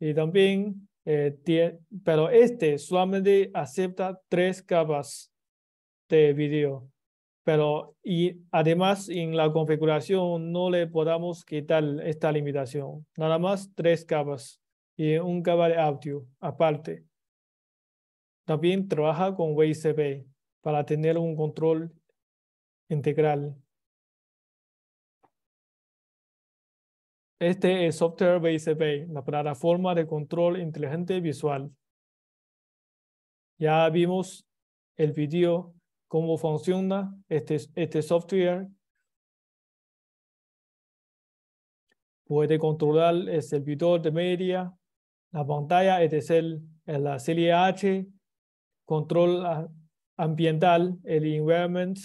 y también eh, pero este solamente acepta tres capas de video. Pero y además en la configuración no le podamos quitar esta limitación. Nada más tres capas y un cable audio aparte. También trabaja con USB para tener un control integral Este es Software Based la plataforma de control inteligente visual. Ya vimos el video, cómo funciona este, este software. Puede controlar el servidor de media, la pantalla, es es La CLH, control ambiental, el environment,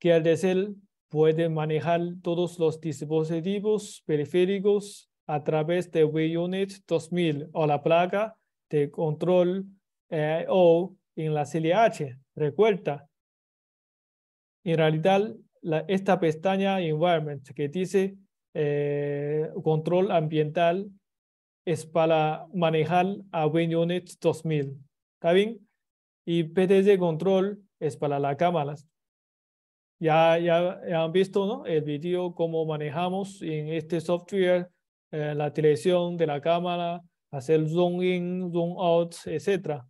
es decir puede manejar todos los dispositivos periféricos a través de WinUnit 2000 o la placa de control eh, o en la CLH. Recuerda, en realidad, esta pestaña Environment que dice eh, control ambiental es para manejar a WinUnit 2000. ¿Está bien? Y PTC control es para las cámaras. Ya, ya, han visto el video, cómo manejamos en este software eh, la televisión de la cámara, hacer zoom in, zoom out, etc.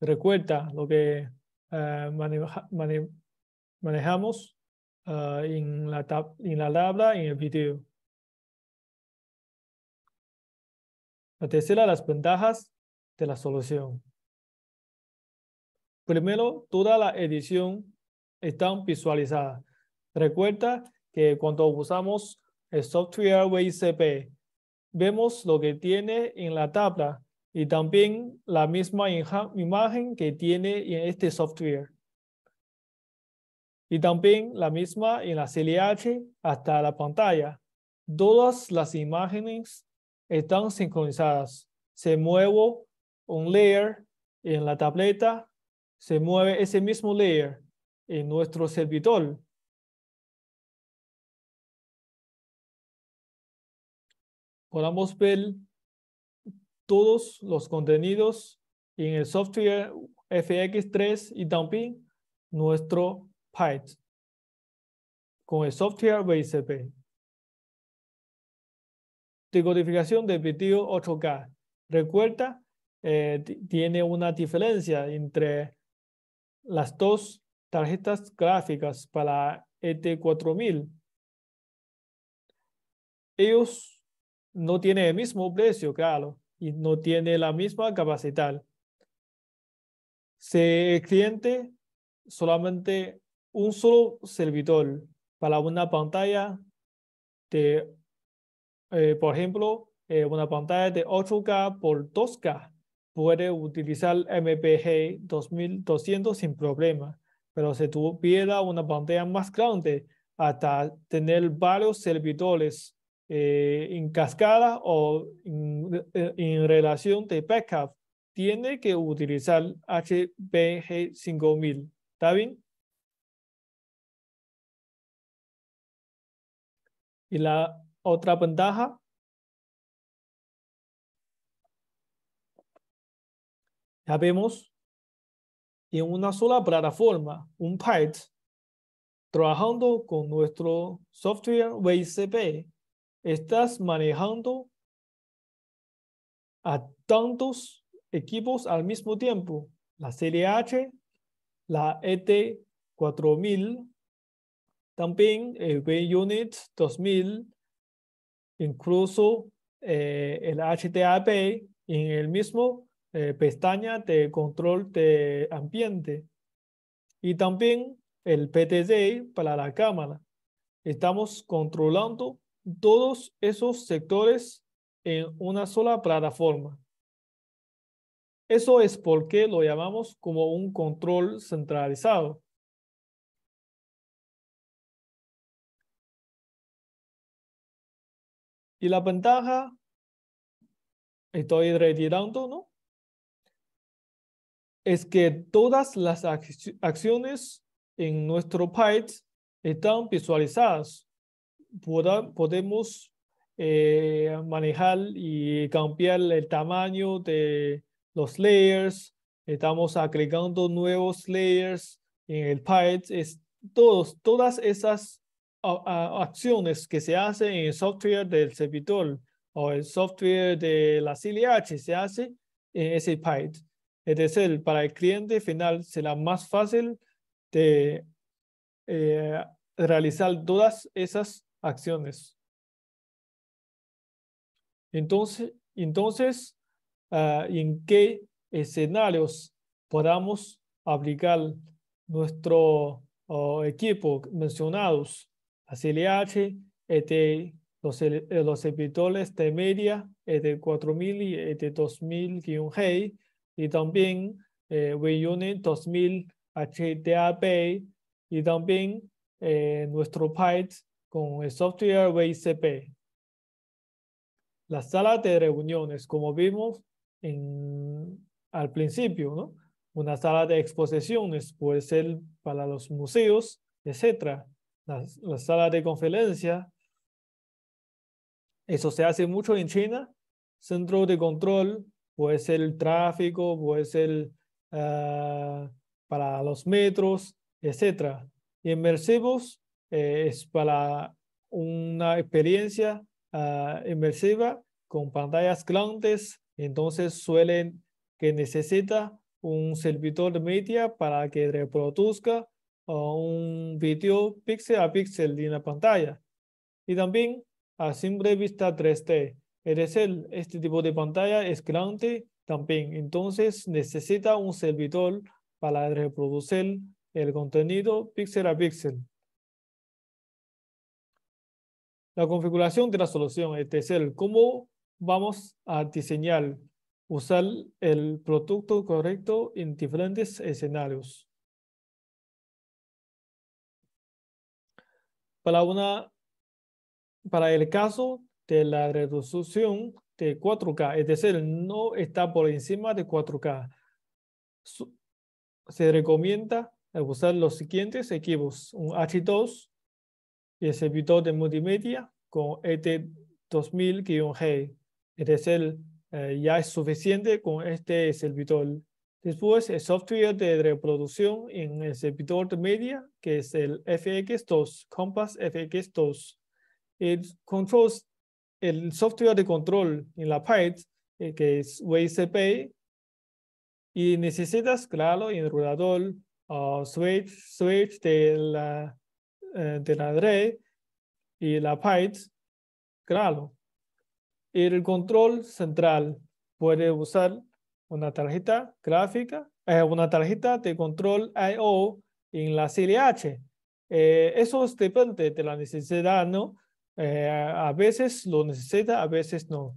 Recuerda lo que eh, manejamos ah, en, la en la tabla, en el video. La tercera, las ventajas de la solución. Primero, toda la edición están visualizadas. Recuerda que cuando usamos el software WCP, vemos lo que tiene en la tabla y también la misma imagen que tiene en este software. Y también la misma en la CLH hasta la pantalla. Todas las imágenes están sincronizadas. Se mueve un layer en la tableta se mueve ese mismo layer en nuestro servidor. Podemos ver todos los contenidos en el software FX3 y Dumping, nuestro Python, con el software BCP. De codificación de video 8K. Recuerda, eh, tiene una diferencia entre las dos tarjetas gráficas para ET4000, ellos no tienen el mismo precio, claro, y no tienen la misma capacidad. Se cliente solamente un solo servidor para una pantalla de, eh, por ejemplo, eh, una pantalla de 8K por 2K puede utilizar MPG 2200 sin problema, pero si tuviera una pantalla más grande, hasta tener varios servidores eh, en cascada o eh, en, relación de backup, tiene que utilizar HPG 5000. ¿Está bien? Y la otra ventaja Ya vemos en una sola plataforma, un PyTE, trabajando con nuestro software VCP, estás manejando a tantos equipos al mismo tiempo. La serie la ET4000, también el Unit 2000, incluso eh, el HTAP en el mismo eh, pestaña de control de ambiente y también el PTJ para la cámara. Estamos controlando todos esos sectores en una sola plataforma. Eso es porque lo llamamos como un control centralizado. Y la ventaja, estoy retirando, ¿no? es que todas las acciones en nuestro Python están visualizadas. podemos eh, manejar y cambiar el tamaño de los layers. Estamos agregando nuevos layers en el Python. Es, todos, todas esas acciones que se hacen en el software del servidor o el software de la CLH se hace en ese Python. Es decir, para el cliente final será más fácil de eh, realizar todas esas acciones. Entonces, entonces ah, ¿en qué escenarios podamos aplicar nuestro equipo mencionados? CLH, e e los, los de media, ET4000 y ET2000-G, y también eh, 2000 HDAP y también eh, nuestro Python con el software WCP. La sala de reuniones, como vimos en, al principio, ¿no? una sala de exposiciones puede ser para los museos, etc. las la sala de conferencia, eso se hace mucho en China, centro de control puede ser el tráfico, puede ser ah, para los metros, etc. Y inmersivos eh, es para una experiencia ah, inmersiva con pantallas grandes, entonces suelen que necesita un servidor de media para que reproduzca ah, un video píxel a píxel de una pantalla. Y también a simple vista 3D este tipo de pantalla es grande también, entonces necesita un servidor para reproducir el contenido píxel a píxel. La configuración de la solución decir, cómo vamos a diseñar, usar el producto correcto en diferentes escenarios. Para, una, para el caso de la resolución de 4K, es decir, no está por encima de 4K. Se recomienda usar los siguientes equipos, un H2 y el servidor de multimedia con ET2000-G, es decir, eh, ya es suficiente con este servidor. Después, el software de reproducción en el servidor de media, que es el FX2, Compass FX2. El control el software de control en la Python, eh, que es WCP, y necesitas, claro, en o ah, switch, switch de la, eh, de la red y la Python, claro. El control central puede usar una tarjeta gráfica, eh, una tarjeta de control I.O. en la serie H. Eh, eso depende de la necesidad, ¿no? Eh, a veces lo necesita, a veces no.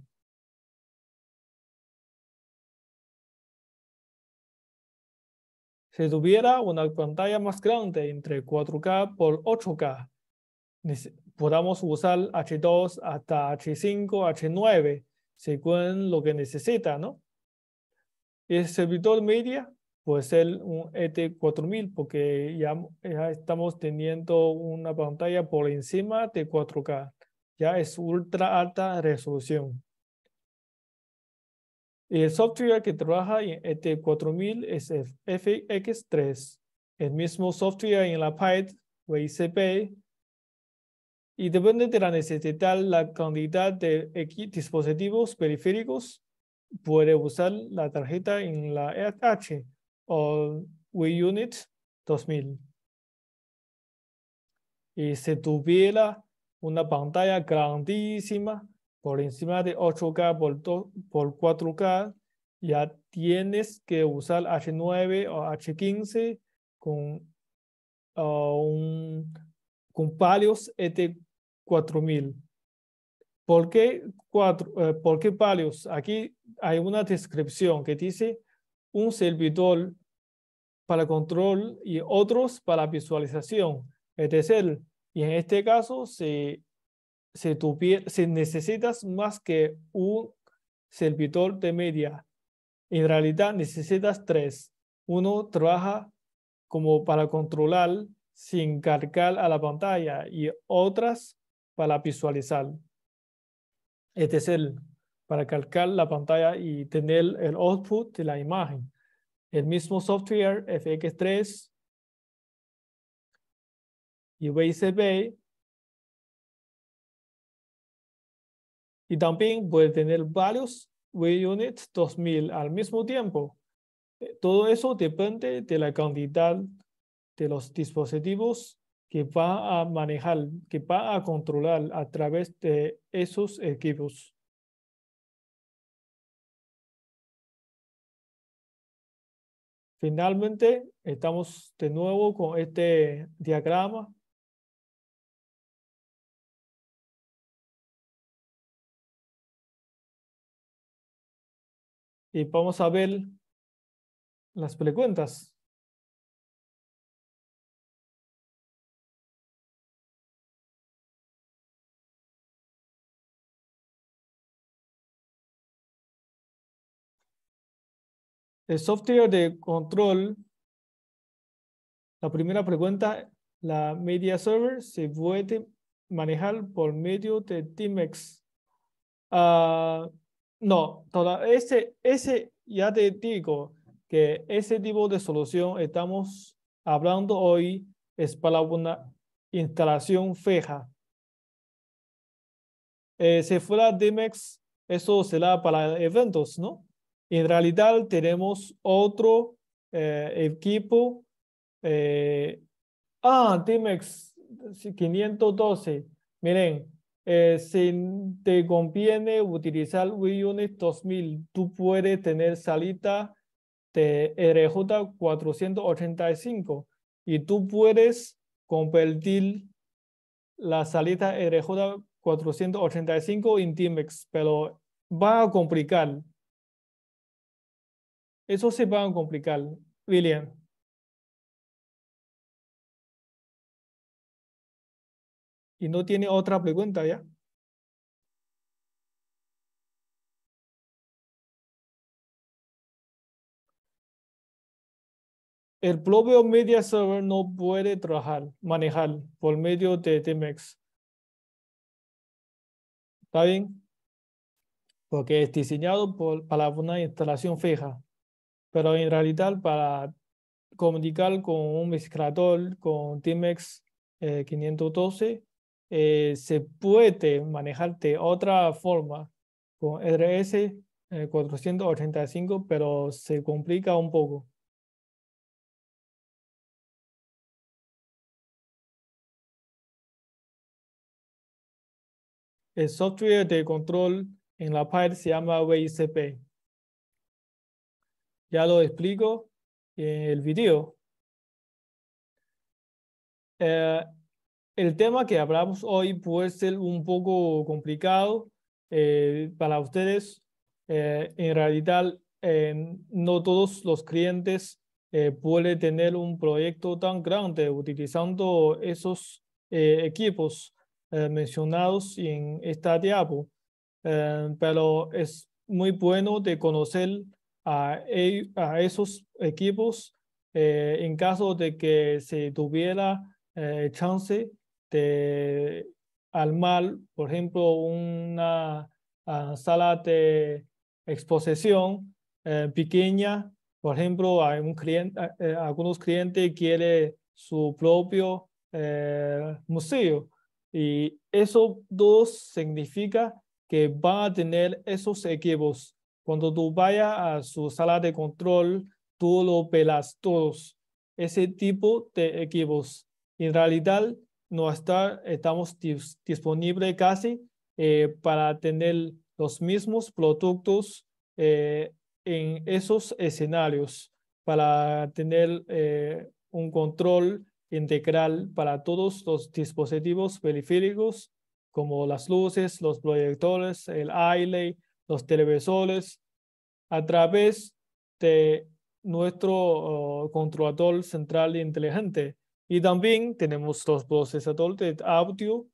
Si tuviera una pantalla más grande entre 4K por 8K, podamos usar H2 hasta H5, H9, según lo que necesita, ¿no? Y el servidor media puede ser un ET4000 porque ya, estamos teniendo una pantalla por encima de 4K. Ya es ultra alta resolución. el software que trabaja en ET4000 es FX3, el mismo software en la PYTE o ICP. Y depende de la necesidad, la cantidad de dispositivos periféricos, puede usar la tarjeta en la ETH o Unit 2000 y si tuviera una pantalla grandísima por encima de 8K por, 4K, ya tienes que usar H9 o H15 con, ah, con Palios ET4000. ¿Por qué, eh, ¿Por qué Palios? Aquí hay una descripción que dice un servidor para control y otros para visualización, etc. Y en este caso, si, necesitas más que un servidor de media, en realidad necesitas tres. Uno trabaja como para controlar sin cargar a la pantalla y otras para visualizar. Es para calcar la pantalla y tener el output de la imagen. El mismo software FX3 y VCB y también puede tener varios unit 2000 al mismo tiempo. Todo eso depende de la cantidad de los dispositivos que va a manejar, que va a controlar a través de esos equipos. Finalmente, estamos de nuevo con este diagrama y vamos a ver las preguntas. El software de control, la primera pregunta, la media server se puede manejar por medio de TMX. Ah, no, toda, ese, ese, ya te digo que ese tipo de solución estamos hablando hoy es para una instalación feja. Eh, si fuera DMX, eso será para eventos, ¿no? En realidad tenemos otro eh, equipo. Eh, ah, Timex 512. Miren, eh, si te conviene utilizar WeUnit 2000, tú puedes tener salita de RJ 485 y tú puedes convertir la salita RJ 485 en Timex, pero va a complicar eso se va a complicar, William. Y no tiene otra pregunta ya. El propio Media Server no puede trabajar, manejar por medio de TMX. ¿Está bien? Porque es diseñado para una instalación fija. Pero en realidad, para comunicar con un mezclador, con Timex 512, eh, eh, se puede manejar de otra forma con RS 485, eh, pero se complica un poco. El software de control en la pared se llama VICP. Ya lo explico en el video. Eh, el tema que hablamos hoy puede ser un poco complicado eh, para ustedes. Eh, en realidad, no todos los clientes pueden tener un proyecto tan grande utilizando esos equipos mencionados en esta diapo. pero es muy bueno de conocer e, a, esos equipos eh, en caso de que se tuviera eh, chance de armar, por ejemplo, una sala de exposición eh, pequeña. Por ejemplo, hay un cliente, algunos clientes quieren su propio museo y eso dos significa que va a tener esos equipos cuando tú vayas a su sala de control, tú lo pelas todos. Ese tipo de equipos. En realidad, no está, estamos disponibles casi eh, para tener los mismos productos eh, en esos escenarios para tener eh, un control integral para todos los dispositivos periféricos como las luces, los proyectores, el aire, los televisores a través de nuestro oh, controlador central inteligente. Y también tenemos los procesadores de audio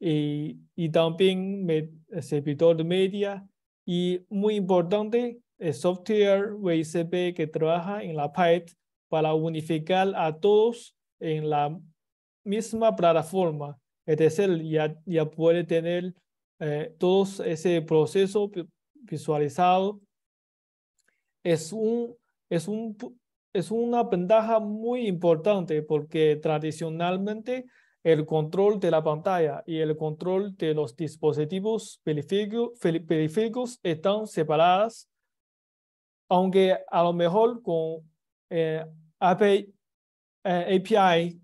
y, también el servidor de media. Y muy importante, el software VCP que trabaja en la PAET para unificar a todos en la misma plataforma. Es decir, ya, ya puede tener eh, ese proceso visualizado es, un, es, un, es una ventaja muy importante porque tradicionalmente el control de la pantalla y el control de los dispositivos periféricos, están separadas, aunque a lo mejor con eh, API, eh, API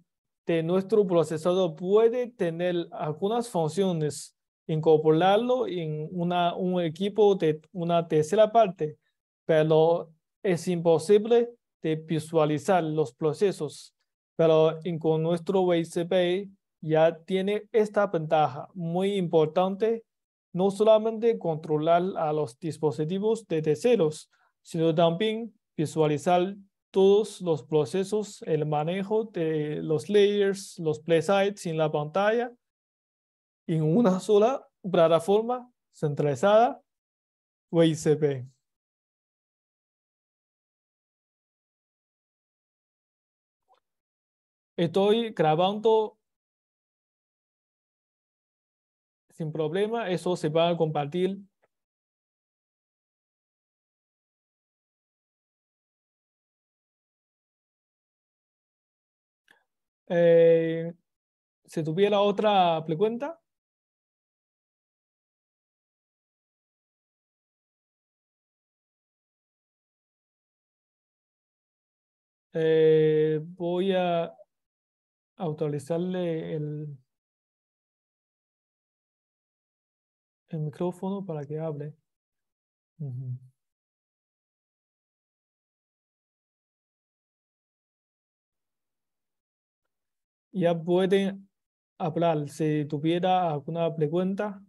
de nuestro procesador puede tener algunas funciones incorporarlo en una, un equipo de una tercera parte, pero es imposible de visualizar los procesos. Pero con nuestro WCP ya tiene esta ventaja muy importante, no solamente controlar a los dispositivos de terceros, sino también visualizar todos los procesos, el manejo de los layers, los play sites en la pantalla en una sola plataforma centralizada WICP. Estoy grabando sin problema, eso se va a compartir eh, si tuviera otra pregunta. Eh, voy a autorizarle el, el micrófono para que hable. Ya pueden hablar. Si tuviera alguna pregunta,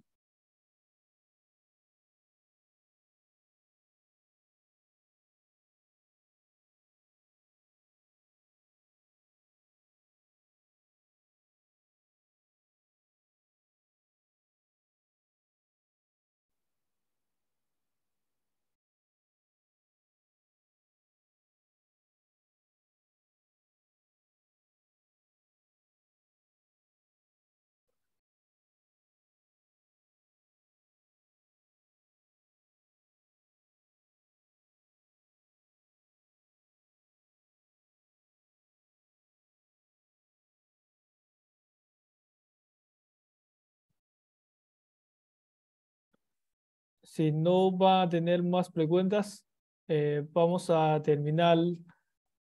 si no va a tener más preguntas, eh, vamos a terminar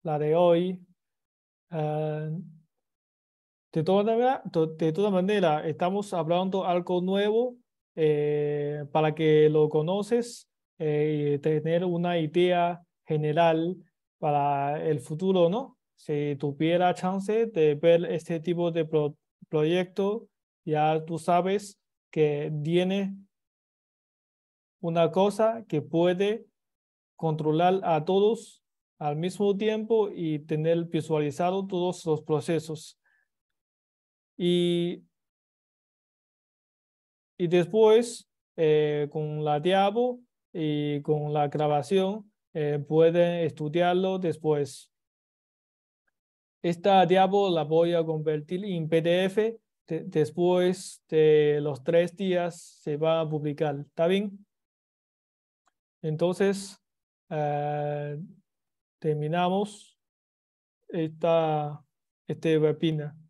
la de hoy. Ah, de, toda manera, estamos hablando algo nuevo eh, para que lo conoces eh, y tener una idea general para el futuro, ¿no? Si tuviera chance de ver este tipo de proyecto, ya tú sabes que tiene una cosa que puede controlar a todos al mismo tiempo y tener visualizado todos los procesos. Y, después, eh, con la diabo y con la grabación, eh, pueden estudiarlo después. Esta Diabo la voy a convertir en PDF. después de los tres días se va a publicar. ¿Está bien? Entonces, eh, terminamos esta, este